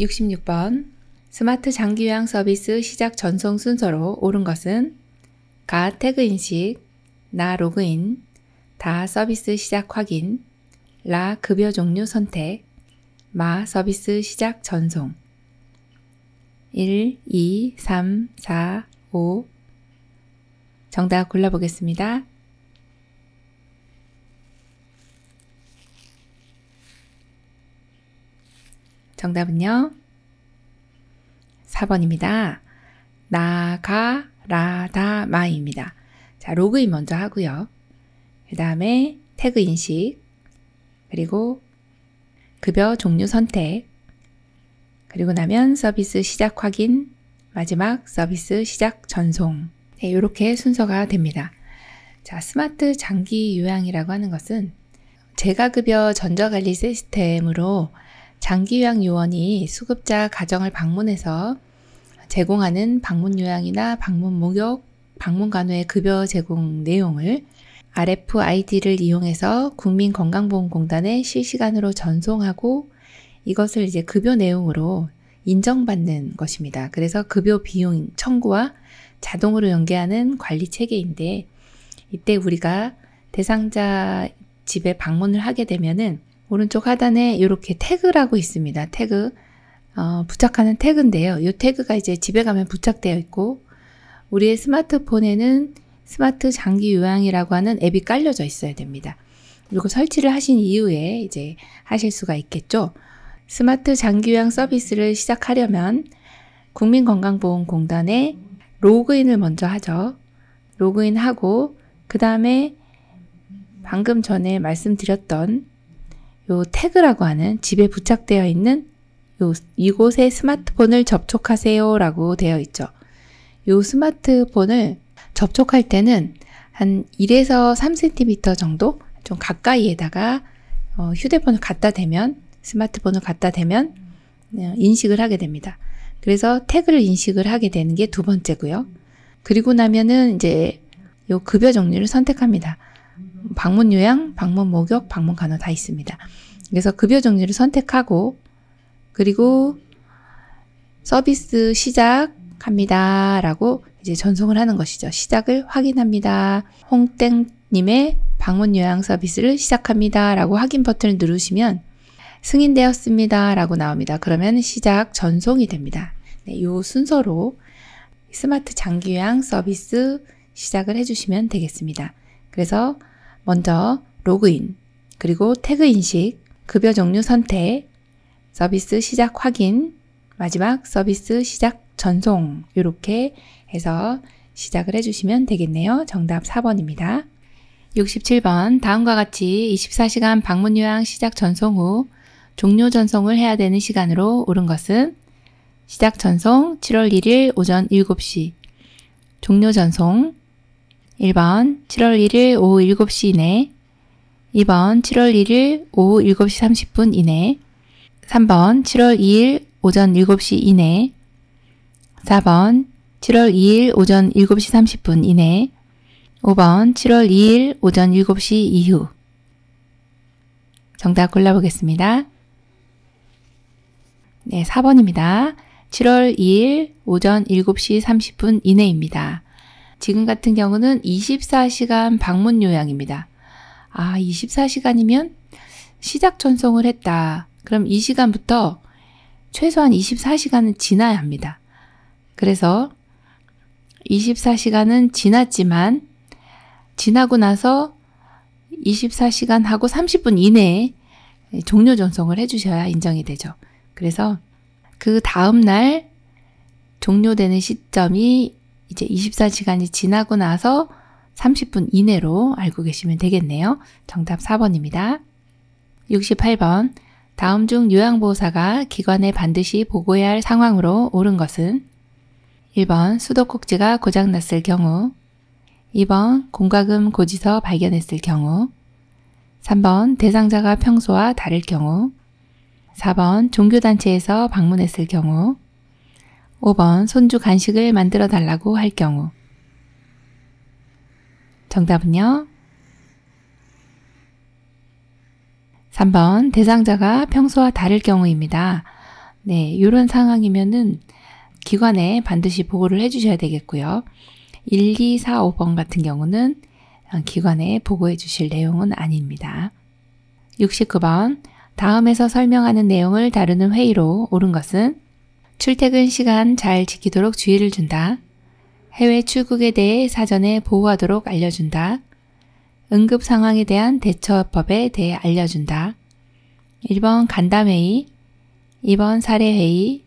Speaker 1: 66번 스마트 장기요양 서비스 시작 전송 순서로 옳은 것은 가 태그 인식, 나 로그인, 다 서비스 시작 확인, 라 급여 종류 선택, 마 서비스 시작 전송 1, 2, 3, 4, 5 정답 골라보겠습니다. 정답은요? 4번입니다. 나가라다마입니다. 자, 로그인 먼저 하고요. 그 다음에 태그 인식, 그리고 급여 종류 선택, 그리고 나면 서비스 시작 확인, 마지막 서비스 시작 전송. 네, 이렇게 순서가 됩니다. 자, 스마트 장기 요양이라고 하는 것은 제가급여 전자관리 시스템으로 장기요양 요원이 수급자 가정을 방문해서 제공하는 방문 요양이나 방문 목욕, 방문 간호의 급여 제공 내용을 RFID를 이용해서 국민건강보험공단에 실시간으로 전송하고 이것을 이제 급여 내용으로 인정받는 것입니다. 그래서 급여 비용 청구와 자동으로 연계하는 관리 체계인데 이때 우리가 대상자 집에 방문을 하게 되면은 오른쪽 하단에 이렇게 태그라고 있습니다. 태그 어, 부착하는 태그인데요. 이 태그가 이제 집에 가면 부착되어 있고 우리의 스마트폰에는 스마트 장기 요양이라고 하는 앱이 깔려져 있어야 됩니다. 그리고 설치를 하신 이후에 이제 하실 수가 있겠죠. 스마트 장기 요양 서비스를 시작하려면 국민건강보험공단에 로그인을 먼저 하죠. 로그인하고 그 다음에 방금 전에 말씀드렸던 요 태그라고 하는 집에 부착되어 있는 요 이곳에 스마트폰을 접촉하세요라고 되어 있죠. 요 스마트폰을 접촉할 때는 한 1에서 3cm 정도 좀 가까이에다가 어, 휴대폰을 갖다 대면 스마트폰을 갖다 대면 어, 인식을 하게 됩니다. 그래서 태그를 인식을 하게 되는 게 두 번째고요. 그리고 나면은 이제 요 급여 종류를 선택합니다. 방문 요양, 방문 목욕, 방문 간호 다 있습니다. 그래서 급여 종류를 선택하고 그리고 서비스 시작합니다. 라고 이제 전송을 하는 것이죠. 시작을 확인합니다. 홍땡님의 방문 요양 서비스를 시작합니다. 라고 확인 버튼을 누르시면 승인되었습니다. 라고 나옵니다. 그러면 시작 전송이 됩니다. 네, 이 순서로 스마트 장기 요양 서비스 시작을 해주시면 되겠습니다. 그래서 먼저 로그인, 그리고 태그 인식, 급여 종류 선택, 서비스 시작 확인, 마지막 서비스 시작 전송 이렇게 해서 시작을 해주시면 되겠네요. 정답 4번입니다. 67번 다음과 같이 24시간 방문 요양 시작 전송 후 종료 전송을 해야 되는 시간으로 옳은 것은 시작 전송 7월 1일 오전 7시 종료 전송 1번 7월 1일 오후 7시 이내 2번 7월 1일 오후 7시 30분 이내 3번 7월 2일 오전 7시 이내 4번 7월 2일 오전 7시 30분 이내 5번 7월 2일 오전 7시 이후 정답 골라보겠습니다. 네, 4번입니다. 7월 2일 오전 7시 30분 이내입니다. 지금 같은 경우는 24시간 방문 요양입니다. 아, 24시간이면 시작 전송을 했다. 그럼 이 시간부터 최소한 24시간은 지나야 합니다. 그래서 24시간은 지났지만 지나고 나서 24시간 하고 30분 이내에 종료 전송을 해주셔야 인정이 되죠. 그래서 그 다음날 종료되는 시점이 이제 24시간이 지나고 나서 30분 이내로 알고 계시면 되겠네요. 정답 4번입니다. 68번. 다음 중 요양보호사가 기관에 반드시 보고해야 할 상황으로 옳은 것은 1번 수도꼭지가 고장났을 경우 2번 공과금 고지서 발견했을 경우 3번 대상자가 평소와 다를 경우 4번 종교단체에서 방문했을 경우 5번 손주 간식을 만들어 달라고 할 경우 정답은요. 3번 대상자가 평소와 다를 경우입니다. 네, 이런 상황이면은 기관에 반드시 보고를 해주셔야 되겠고요. 1, 2, 4, 5번 같은 경우는 기관에 보고해 주실 내용은 아닙니다. 69번 다음에서 설명하는 내용을 다루는 회의로 옳은 것은 출퇴근 시간 잘 지키도록 주의를 준다. 해외 출국에 대해 사전에 보호하도록 알려준다. 응급 상황에 대한 대처법에 대해 알려준다. 1번 간담회의 2번 사례회의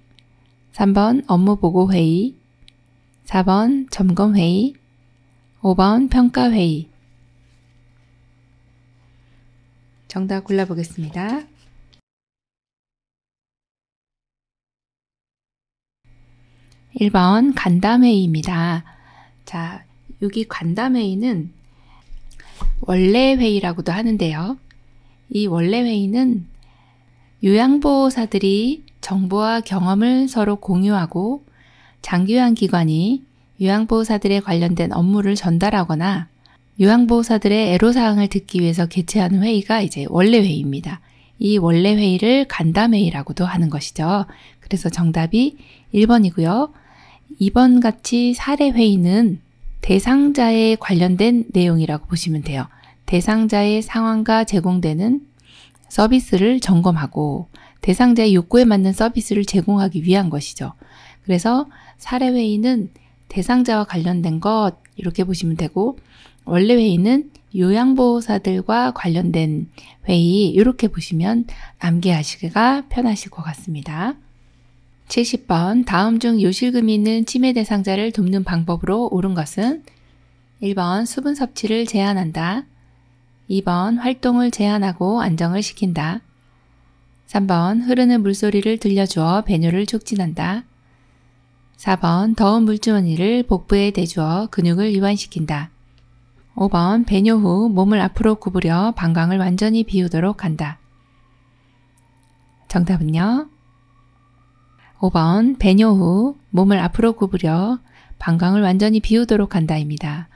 Speaker 1: 3번 업무보고회의 4번 점검회의 5번 평가회의 정답 골라보겠습니다. 1번 간담회의입니다. 자, 여기 간담회의는 원래 회의라고도 하는데요. 이 원래 회의는 요양보호사들이 정보와 경험을 서로 공유하고 장기요양기관이 요양보호사들에 관련된 업무를 전달하거나 요양보호사들의 애로사항을 듣기 위해서 개최하는 회의가 이제 원래 회의입니다. 이 원래 회의를 간담회의라고도 하는 것이죠. 그래서 정답이 1번이고요. 이번 같이 사례 회의는 대상자에 관련된 내용이라고 보시면 돼요. 대상자의 상황과 제공되는 서비스를 점검하고 대상자의 욕구에 맞는 서비스를 제공하기 위한 것이죠. 그래서 사례 회의는 대상자와 관련된 것 이렇게 보시면 되고 원래 회의는 요양보호사들과 관련된 회의 이렇게 보시면 암기하시기가 편하실 것 같습니다. 70번 다음 중 요실금이 있는 치매 대상자를 돕는 방법으로 옳은 것은 1번 수분 섭취를 제한한다. 2번 활동을 제한하고 안정을 시킨다. 3번 흐르는 물소리를 들려주어 배뇨를 촉진한다. 4번 더운 물주머니를 복부에 대주어 근육을 이완시킨다. 5번 배뇨 후 몸을 앞으로 구부려 방광을 완전히 비우도록 한다. 정답은요? 5번 배뇨 후 몸을 앞으로 구부려 방광을 완전히 비우도록 한다입니다.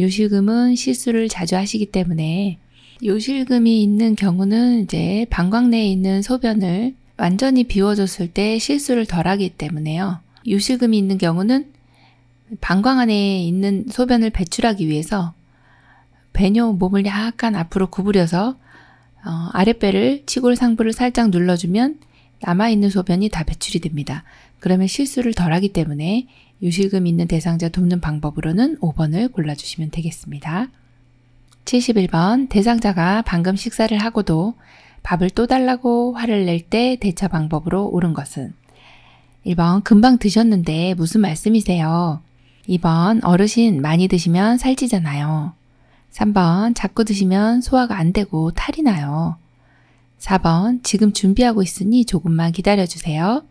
Speaker 1: 요실금은 실수를 자주 하시기 때문에 요실금이 있는 경우는 이제 방광 내에 있는 소변을 완전히 비워줬을 때 실수를 덜하기 때문에요. 요실금이 있는 경우는 방광 안에 있는 소변을 배출하기 위해서 배뇨 몸을 약간 앞으로 구부려서 어, 아랫배를 치골상부를 살짝 눌러주면 남아있는 소변이 다 배출이 됩니다. 그러면 실수를 덜하기 때문에 유실금 있는 대상자 돕는 방법으로는 5번을 골라주시면 되겠습니다. 71번 대상자가 방금 식사를 하고도 밥을 또 달라고 화를 낼 때 대처 방법으로 옳은 것은 1번 금방 드셨는데 무슨 말씀이세요? 2번 어르신 많이 드시면 살찌잖아요. 3번 자꾸 드시면 소화가 안 되고 탈이 나요. 4번 지금 준비하고 있으니 조금만 기다려주세요.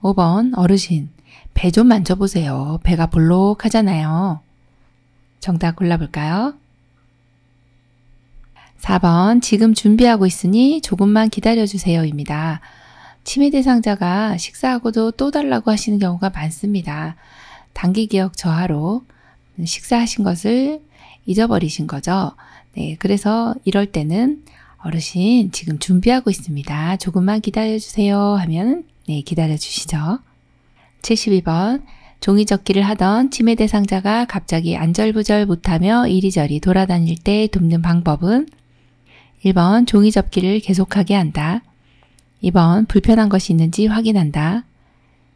Speaker 1: 5번 어르신 배 좀 만져보세요. 배가 볼록하잖아요. 정답 골라볼까요? 4번 지금 준비하고 있으니 조금만 기다려주세요 입니다. 치매 대상자가 식사하고도 또 달라고 하시는 경우가 많습니다. 단기 기억 저하로 식사하신 것을 잊어버리신 거죠. 네, 그래서 이럴 때는 어르신 지금 준비하고 있습니다. 조금만 기다려주세요 하면 네 기다려주시죠. 72번 종이접기를 하던 치매 대상자가 갑자기 안절부절 못하며 이리저리 돌아다닐 때 돕는 방법은 1번 종이접기를 계속하게 한다. 2번 불편한 것이 있는지 확인한다.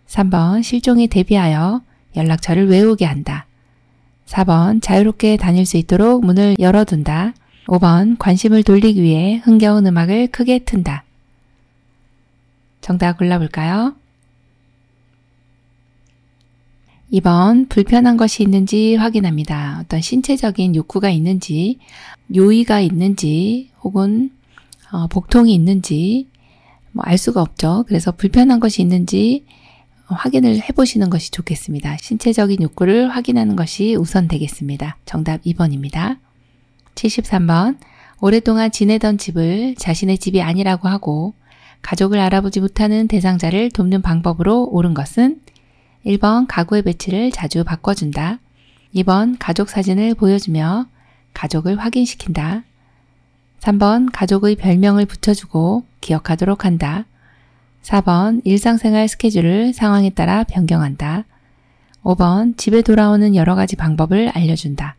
Speaker 1: 3번 실종에 대비하여 연락처를 외우게 한다. 4번 자유롭게 다닐 수 있도록 문을 열어둔다. 5번 관심을 돌리기 위해 흥겨운 음악을 크게 튼다. 정답 골라볼까요? 2번 불편한 것이 있는지 확인합니다. 어떤 신체적인 욕구가 있는지, 요의가 있는지, 혹은 어, 복통이 있는지 뭐알 수가 없죠. 그래서 불편한 것이 있는지 확인을 해보시는 것이 좋겠습니다. 신체적인 욕구를 확인하는 것이 우선 되겠습니다. 정답 2번입니다. 73번. 오랫동안 지내던 집을 자신의 집이 아니라고 하고 가족을 알아보지 못하는 대상자를 돕는 방법으로 옳은 것은 1번 가구의 배치를 자주 바꿔준다. 2번 가족 사진을 보여주며 가족을 확인시킨다. 3번 가족의 별명을 붙여주고 기억하도록 한다. 4번 일상생활 스케줄을 상황에 따라 변경한다. 5번 집에 돌아오는 여러 가지 방법을 알려준다.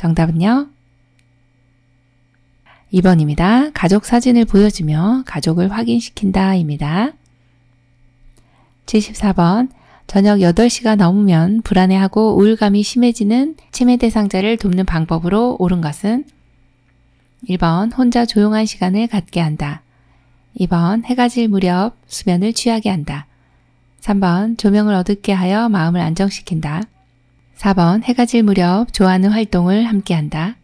Speaker 1: 정답은요? 2번입니다. 가족 사진을 보여주며 가족을 확인시킨다입니다. 74번. 저녁 8시가 넘으면 불안해하고 우울감이 심해지는 치매 대상자를 돕는 방법으로 옳은 것은 1번. 혼자 조용한 시간을 갖게 한다. 2번. 해가 질 무렵 수면을 취하게 한다. 3번. 조명을 어둡게 하여 마음을 안정시킨다. 4번 해가 질 무렵 좋아하는 활동을 함께한다.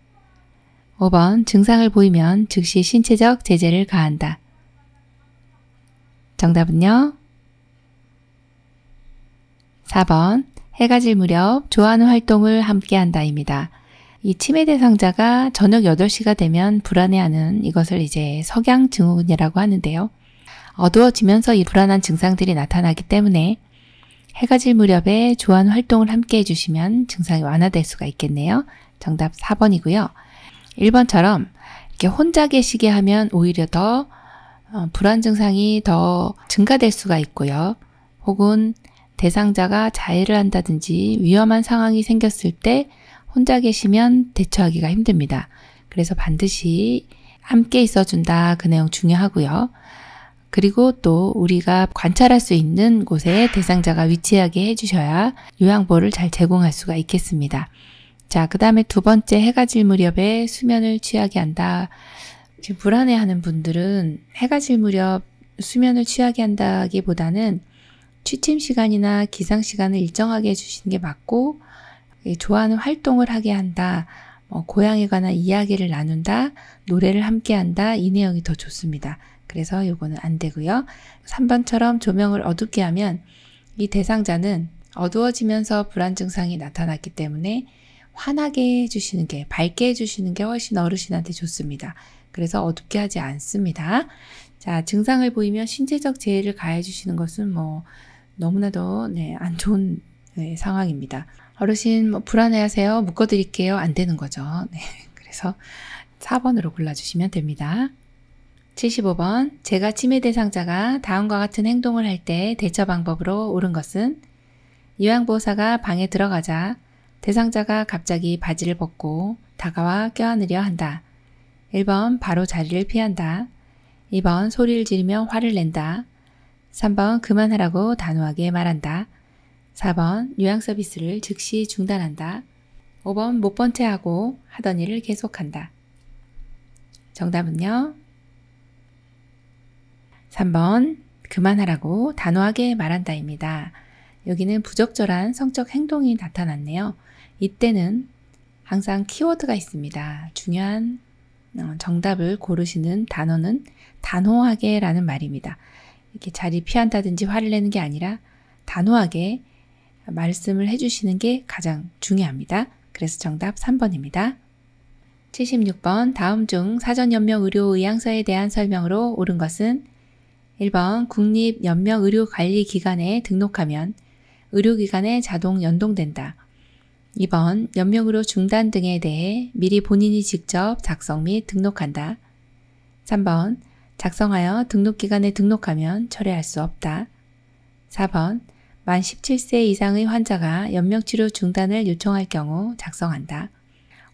Speaker 1: 5번 증상을 보이면 즉시 신체적 제재를 가한다. 정답은요? 4번 해가 질 무렵 좋아하는 활동을 함께한다입니다. 이 치매 대상자가 저녁 8시가 되면 불안해하는 이것을 이제 석양 증후군이라고 하는데요. 어두워지면서 이 불안한 증상들이 나타나기 때문에 해가 질 무렵에 조한 활동을 함께 해주시면 증상이 완화될 수가 있겠네요. 정답 4번이고요. 1번처럼 이렇게 혼자 계시게 하면 오히려 더 어, 불안 증상이 더 증가될 수가 있고요. 혹은 대상자가 자해를 한다든지 위험한 상황이 생겼을 때 혼자 계시면 대처하기가 힘듭니다. 그래서 반드시 함께 있어준다. 그 내용 중요하고요. 그리고 또 우리가 관찰할 수 있는 곳에 대상자가 위치하게 해주셔야 요양보를 잘 제공할 수가 있겠습니다. 자, 그 다음에 두 번째 해가 질 무렵에 수면을 취하게 한다. 지금 불안해하는 분들은 해가 질 무렵 수면을 취하게 한다기보다는 취침 시간이나 기상 시간을 일정하게 해주시는 게 맞고 예, 좋아하는 활동을 하게 한다. 뭐 고향에 관한 이야기를 나눈다, 노래를 함께 한다, 이 내용이 더 좋습니다. 그래서 요거는 안 되고요. 3번처럼 조명을 어둡게 하면 이 대상자는 어두워지면서 불안 증상이 나타났기 때문에 환하게 해주시는 게, 밝게 해주시는 게 훨씬 어르신한테 좋습니다. 그래서 어둡게 하지 않습니다. 자, 증상을 보이면 신체적 재해를 가해주시는 것은 뭐 너무나도 네, 안 좋은 네, 상황입니다. 어르신 뭐 불안해하세요? 묶어드릴게요. 안 되는 거죠. 네, 그래서 4번으로 골라주시면 됩니다. 75번 제가 치매 대상자가 다음과 같은 행동을 할 때 대처 방법으로 옳은 것은 요양보호사가 방에 들어가자 대상자가 갑자기 바지를 벗고 다가와 껴안으려 한다. 1번 바로 자리를 피한다. 2번 소리를 지르며 화를 낸다. 3번 그만하라고 단호하게 말한다. 4번 요양 서비스를 즉시 중단한다. 5번 못본채 하고 하던 일을 계속한다. 정답은요. 3번 그만하라고 단호하게 말한다입니다. 여기는 부적절한 성적 행동이 나타났네요. 이때는 항상 키워드가 있습니다. 중요한 어, 정답을 고르시는 단어는 단호하게 라는 말입니다. 이렇게 자리 피한다든지 화를 내는 게 아니라 단호하게 말씀을 해주시는 게 가장 중요합니다. 그래서 정답 3번입니다. 76번 다음 중 사전연명 의료 의향서에 대한 설명으로 옳은 것은 1번 국립연명의료관리기관에 등록하면 의료기관에 자동 연동된다. 2번 연명의료 중단 등에 대해 미리 본인이 직접 작성 및 등록한다. 3번 작성하여 등록기관에 등록하면 철회할 수 없다. 4번 만 17세 이상의 환자가 연명치료 중단을 요청할 경우 작성한다.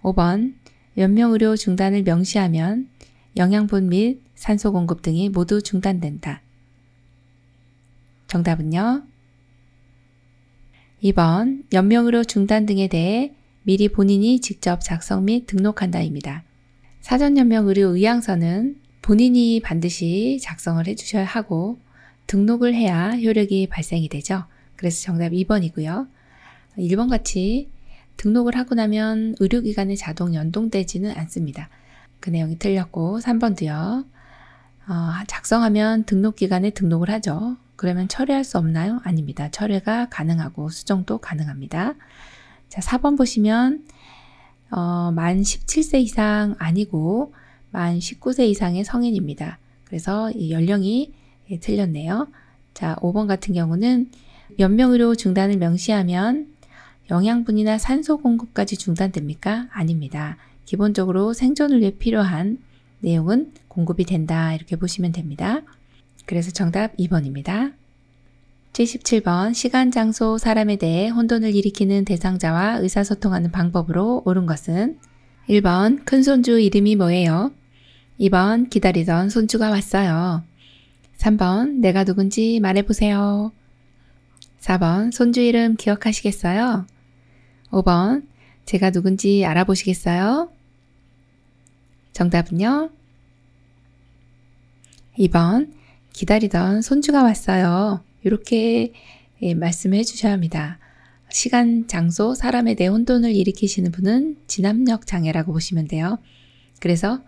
Speaker 1: 5번 연명의료 중단을 명시하면 영양분 및 산소 공급 등이 모두 중단된다. 정답은요? 2번 연명으로 중단 등에 대해 미리 본인이 직접 작성 및 등록한다입니다. 사전 연명 의료 의향서는 본인이 반드시 작성을 해주셔야 하고 등록을 해야 효력이 발생이 되죠. 그래서 정답 2번이고요. 1번 같이 등록을 하고 나면 의료기관에 자동 연동되지는 않습니다. 그 내용이 틀렸고 3번도요. 어, 작성하면 등록 기간에 등록을 하죠. 그러면 철회할 수 없나요? 아닙니다. 철회가 가능하고 수정도 가능합니다. 자, 4번 보시면 어, 만 17세 이상 아니고 만 19세 이상의 성인입니다. 그래서 이 연령이 예, 틀렸네요. 자, 5번 같은 경우는 연명의료 중단을 명시하면 영양분이나 산소 공급까지 중단됩니까? 아닙니다. 기본적으로 생존을 위해 필요한 내용은 공급이 된다 이렇게 보시면 됩니다. 그래서 정답 2번입니다. 77번 시간, 장소, 사람에 대해 혼돈을 일으키는 대상자와 의사소통하는 방법으로 옳은 것은 1번 큰손주 이름이 뭐예요? 2번 기다리던 손주가 왔어요. 3번 내가 누군지 말해보세요. 4번 손주 이름 기억하시겠어요? 5번 제가 누군지 알아보시겠어요? 정답은요? 2번, 기다리던 손주가 왔어요. 이렇게 예, 말씀해 주셔야 합니다. 시간, 장소, 사람에 대해 혼돈을 일으키시는 분은 진압력 장애라고 보시면 돼요. 그래서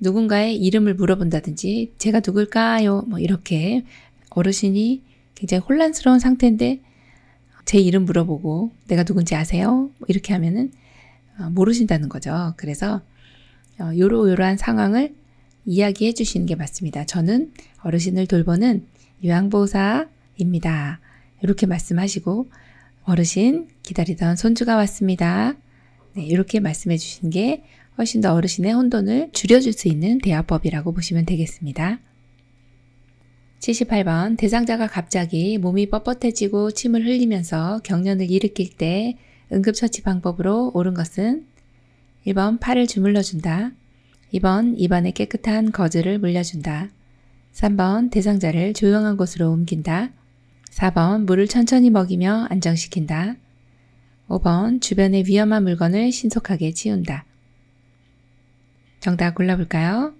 Speaker 1: 누군가의 이름을 물어본다든지, 제가 누굴까요? 뭐 이렇게 어르신이 굉장히 혼란스러운 상태인데, 제 이름 물어보고 내가 누군지 아세요? 뭐 이렇게 하면은 어, 모르신다는 거죠. 그래서 어, 요러요러한 상황을 이야기해 주시는 게 맞습니다. 저는 어르신을 돌보는 요양보호사입니다. 이렇게 말씀하시고 어르신 기다리던 손주가 왔습니다. 네, 이렇게 말씀해 주신 게 훨씬 더 어르신의 혼돈을 줄여줄 수 있는 대화법이라고 보시면 되겠습니다. 78번 대상자가 갑자기 몸이 뻣뻣해지고 침을 흘리면서 경련을 일으킬 때 응급처치 방법으로 옳은 것은 1번 팔을 주물러준다. 2번 입안에 깨끗한 거즈를 물려준다. 3번 대상자를 조용한 곳으로 옮긴다. 4번 물을 천천히 먹이며 안정시킨다. 5번 주변에 위험한 물건을 신속하게 치운다. 정답 골라볼까요?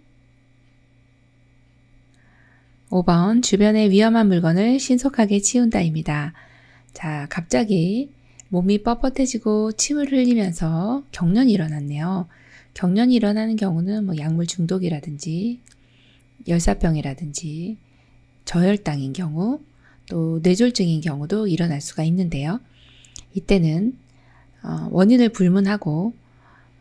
Speaker 1: 5번 주변의 위험한 물건을 신속하게 치운다입니다. 자, 갑자기 몸이 뻣뻣해지고 침을 흘리면서 경련이 일어났네요. 경련이 일어나는 경우는 뭐 약물 중독이라든지 열사병이라든지 저혈당인 경우 또 뇌졸중인 경우도 일어날 수가 있는데요. 이때는 어, 원인을 불문하고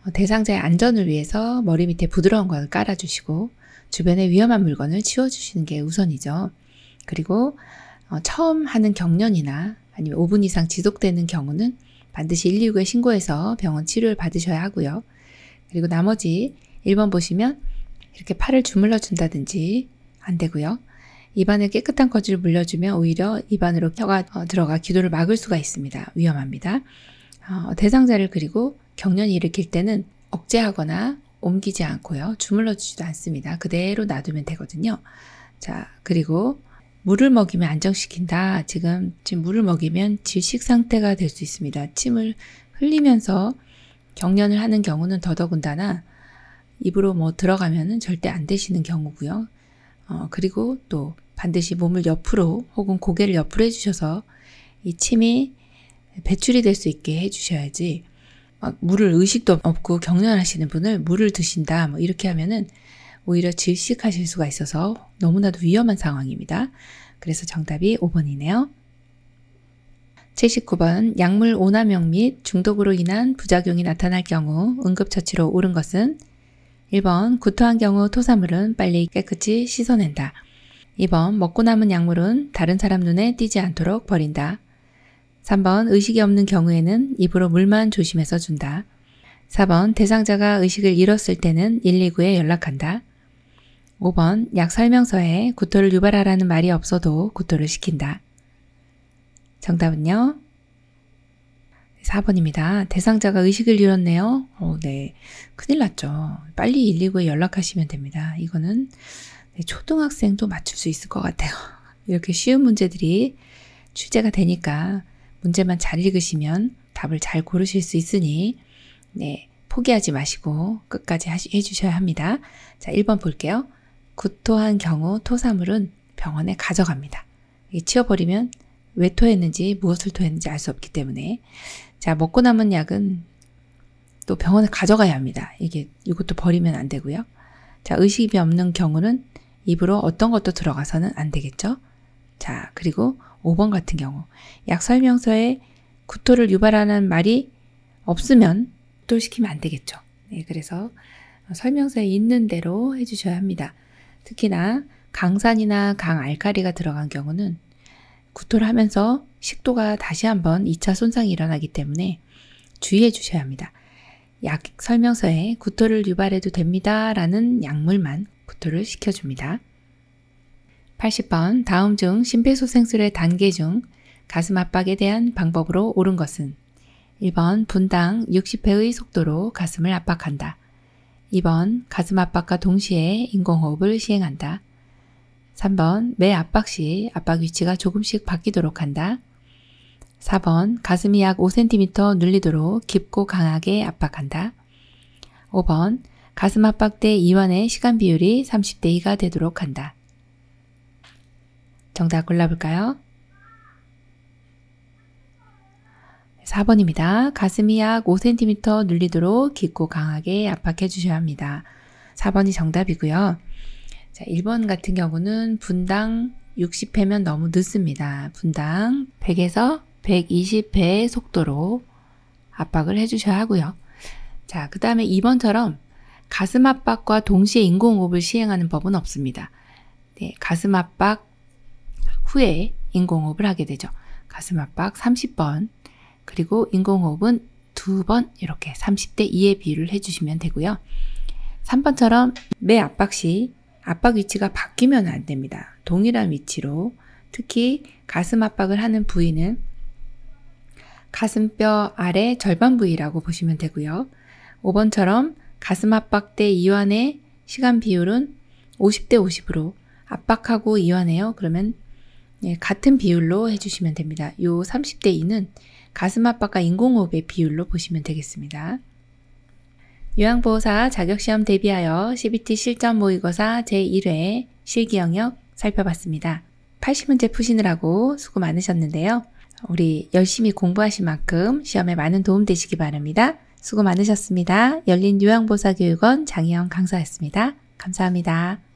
Speaker 1: 어, 대상자의 안전을 위해서 머리 밑에 부드러운 걸 깔아주시고 주변에 위험한 물건을 치워주시는 게 우선이죠. 그리고 어, 처음 하는 경련이나 아니면 5분 이상 지속되는 경우는 반드시 119에 신고해서 병원 치료를 받으셔야 하고요. 그리고 나머지 1번 보시면 이렇게 팔을 주물러 준다든지 안 되고요. 입안에 깨끗한 거즈를 물려주면 오히려 입안으로 혀가 어, 들어가 기도를 막을 수가 있습니다. 위험합니다. 어, 대상자를 그리고 경련이 일으킬 때는 억제하거나 옮기지 않고요. 주물러 주지도 않습니다. 그대로 놔두면 되거든요. 자, 그리고 물을 먹이면 안정시킨다. 지금, 지금 물을 먹이면 질식 상태가 될 수 있습니다. 침을 흘리면서 경련을 하는 경우는 더더군다나 입으로 뭐 들어가면은 절대 안 되시는 경우고요. 어, 그리고 또 반드시 몸을 옆으로 혹은 고개를 옆으로 해주셔서 이 침이 배출이 될 수 있게 해주셔야지 막 물을 의식도 없고 경련하시는 분을 물을 드신다 뭐 이렇게 하면은 오히려 질식하실 수가 있어서 너무나도 위험한 상황입니다. 그래서 정답이 5번이네요. 79번 약물 오남용 및 중독으로 인한 부작용이 나타날 경우 응급처치로 옳은 것은 1번 구토한 경우 토사물은 빨리 깨끗이 씻어낸다. 2번 먹고 남은 약물은 다른 사람 눈에 띄지 않도록 버린다. 3번 의식이 없는 경우에는 입으로 물만 조심해서 준다. 4번 대상자가 의식을 잃었을 때는 119에 연락한다. 5번 약 설명서에 구토를 유발하라는 말이 없어도 구토를 시킨다. 정답은요? 4번입니다. 대상자가 의식을 잃었네요. 오, 어, 네. 큰일 났죠. 빨리 119에 연락하시면 됩니다. 이거는 네, 초등학생도 맞출 수 있을 것 같아요. 이렇게 쉬운 문제들이 출제가 되니까 문제만 잘 읽으시면 답을 잘 고르실 수 있으니 네, 포기하지 마시고 끝까지 하시, 해주셔야 합니다. 자, 1번 볼게요. 구토한 경우 토사물은 병원에 가져갑니다. 치워버리면 왜 토했는지 무엇을 토했는지 알 수 없기 때문에 자 먹고 남은 약은 또 병원에 가져가야 합니다. 이게 이것도 버리면 안 되고요. 자 의식이 없는 경우는 입으로 어떤 것도 들어가서는 안 되겠죠. 자 그리고 5번 같은 경우 약 설명서에 구토를 유발하는 말이 없으면 또 시키면 안 되겠죠. 네, 그래서 설명서에 있는 대로 해주셔야 합니다. 특히나 강산이나 강알카리가 들어간 경우는 구토를 하면서 식도가 다시 한번 2차 손상이 일어나기 때문에 주의해 주셔야 합니다. 약 설명서에 구토를 유발해도 됩니다라는 약물만 구토를 시켜줍니다. 80번 다음 중 심폐소생술의 단계 중 가슴 압박에 대한 방법으로 옳은 것은 1번 분당 60회의 속도로 가슴을 압박한다. 2번 가슴 압박과 동시에 인공호흡을 시행한다. 3번 매 압박 시 압박 위치가 조금씩 바뀌도록 한다. 4번 가슴이 약 5cm 눌리도록 깊고 강하게 압박한다. 5번 가슴 압박 때 이완의 시간 비율이 30대 2가 되도록 한다. 정답 골라볼까요? 4번입니다. 가슴이 약 5cm 눌리도록 깊고 강하게 압박해 주셔야 합니다. 4번이 정답이고요. 자, 1번 같은 경우는 분당 60회면 너무 늦습니다. 분당 100에서 120회의 속도로 압박을 해주셔야 하고요. 자, 그 다음에 2번처럼 가슴 압박과 동시에 인공호흡을 시행하는 법은 없습니다. 네, 가슴 압박, 후에 인공호흡을 하게 되죠. 가슴 압박 30번, 그리고 인공호흡은 두 번 이렇게 30대 2의 비율을 해주시면 되고요. 3번처럼 매 압박 시 압박 위치가 바뀌면 안 됩니다. 동일한 위치로 특히 가슴 압박을 하는 부위는 가슴뼈 아래 절반 부위라고 보시면 되고요. 5번처럼 가슴 압박 때 이완의 시간 비율은 50대 50으로 압박하고 이완해요. 그러면 예, 같은 비율로 해주시면 됩니다. 요 30대 2는 가슴 압박과 인공호흡의 비율로 보시면 되겠습니다. 요양보호사 자격시험 대비하여 CBT 실전 모의고사 제1회 실기 영역 살펴봤습니다. 80문제 푸시느라고 수고 많으셨는데요. 우리 열심히 공부하신 만큼 시험에 많은 도움 되시기 바랍니다. 수고 많으셨습니다. 열린 요양보사교육원 호 장혜영 강사였습니다. 감사합니다.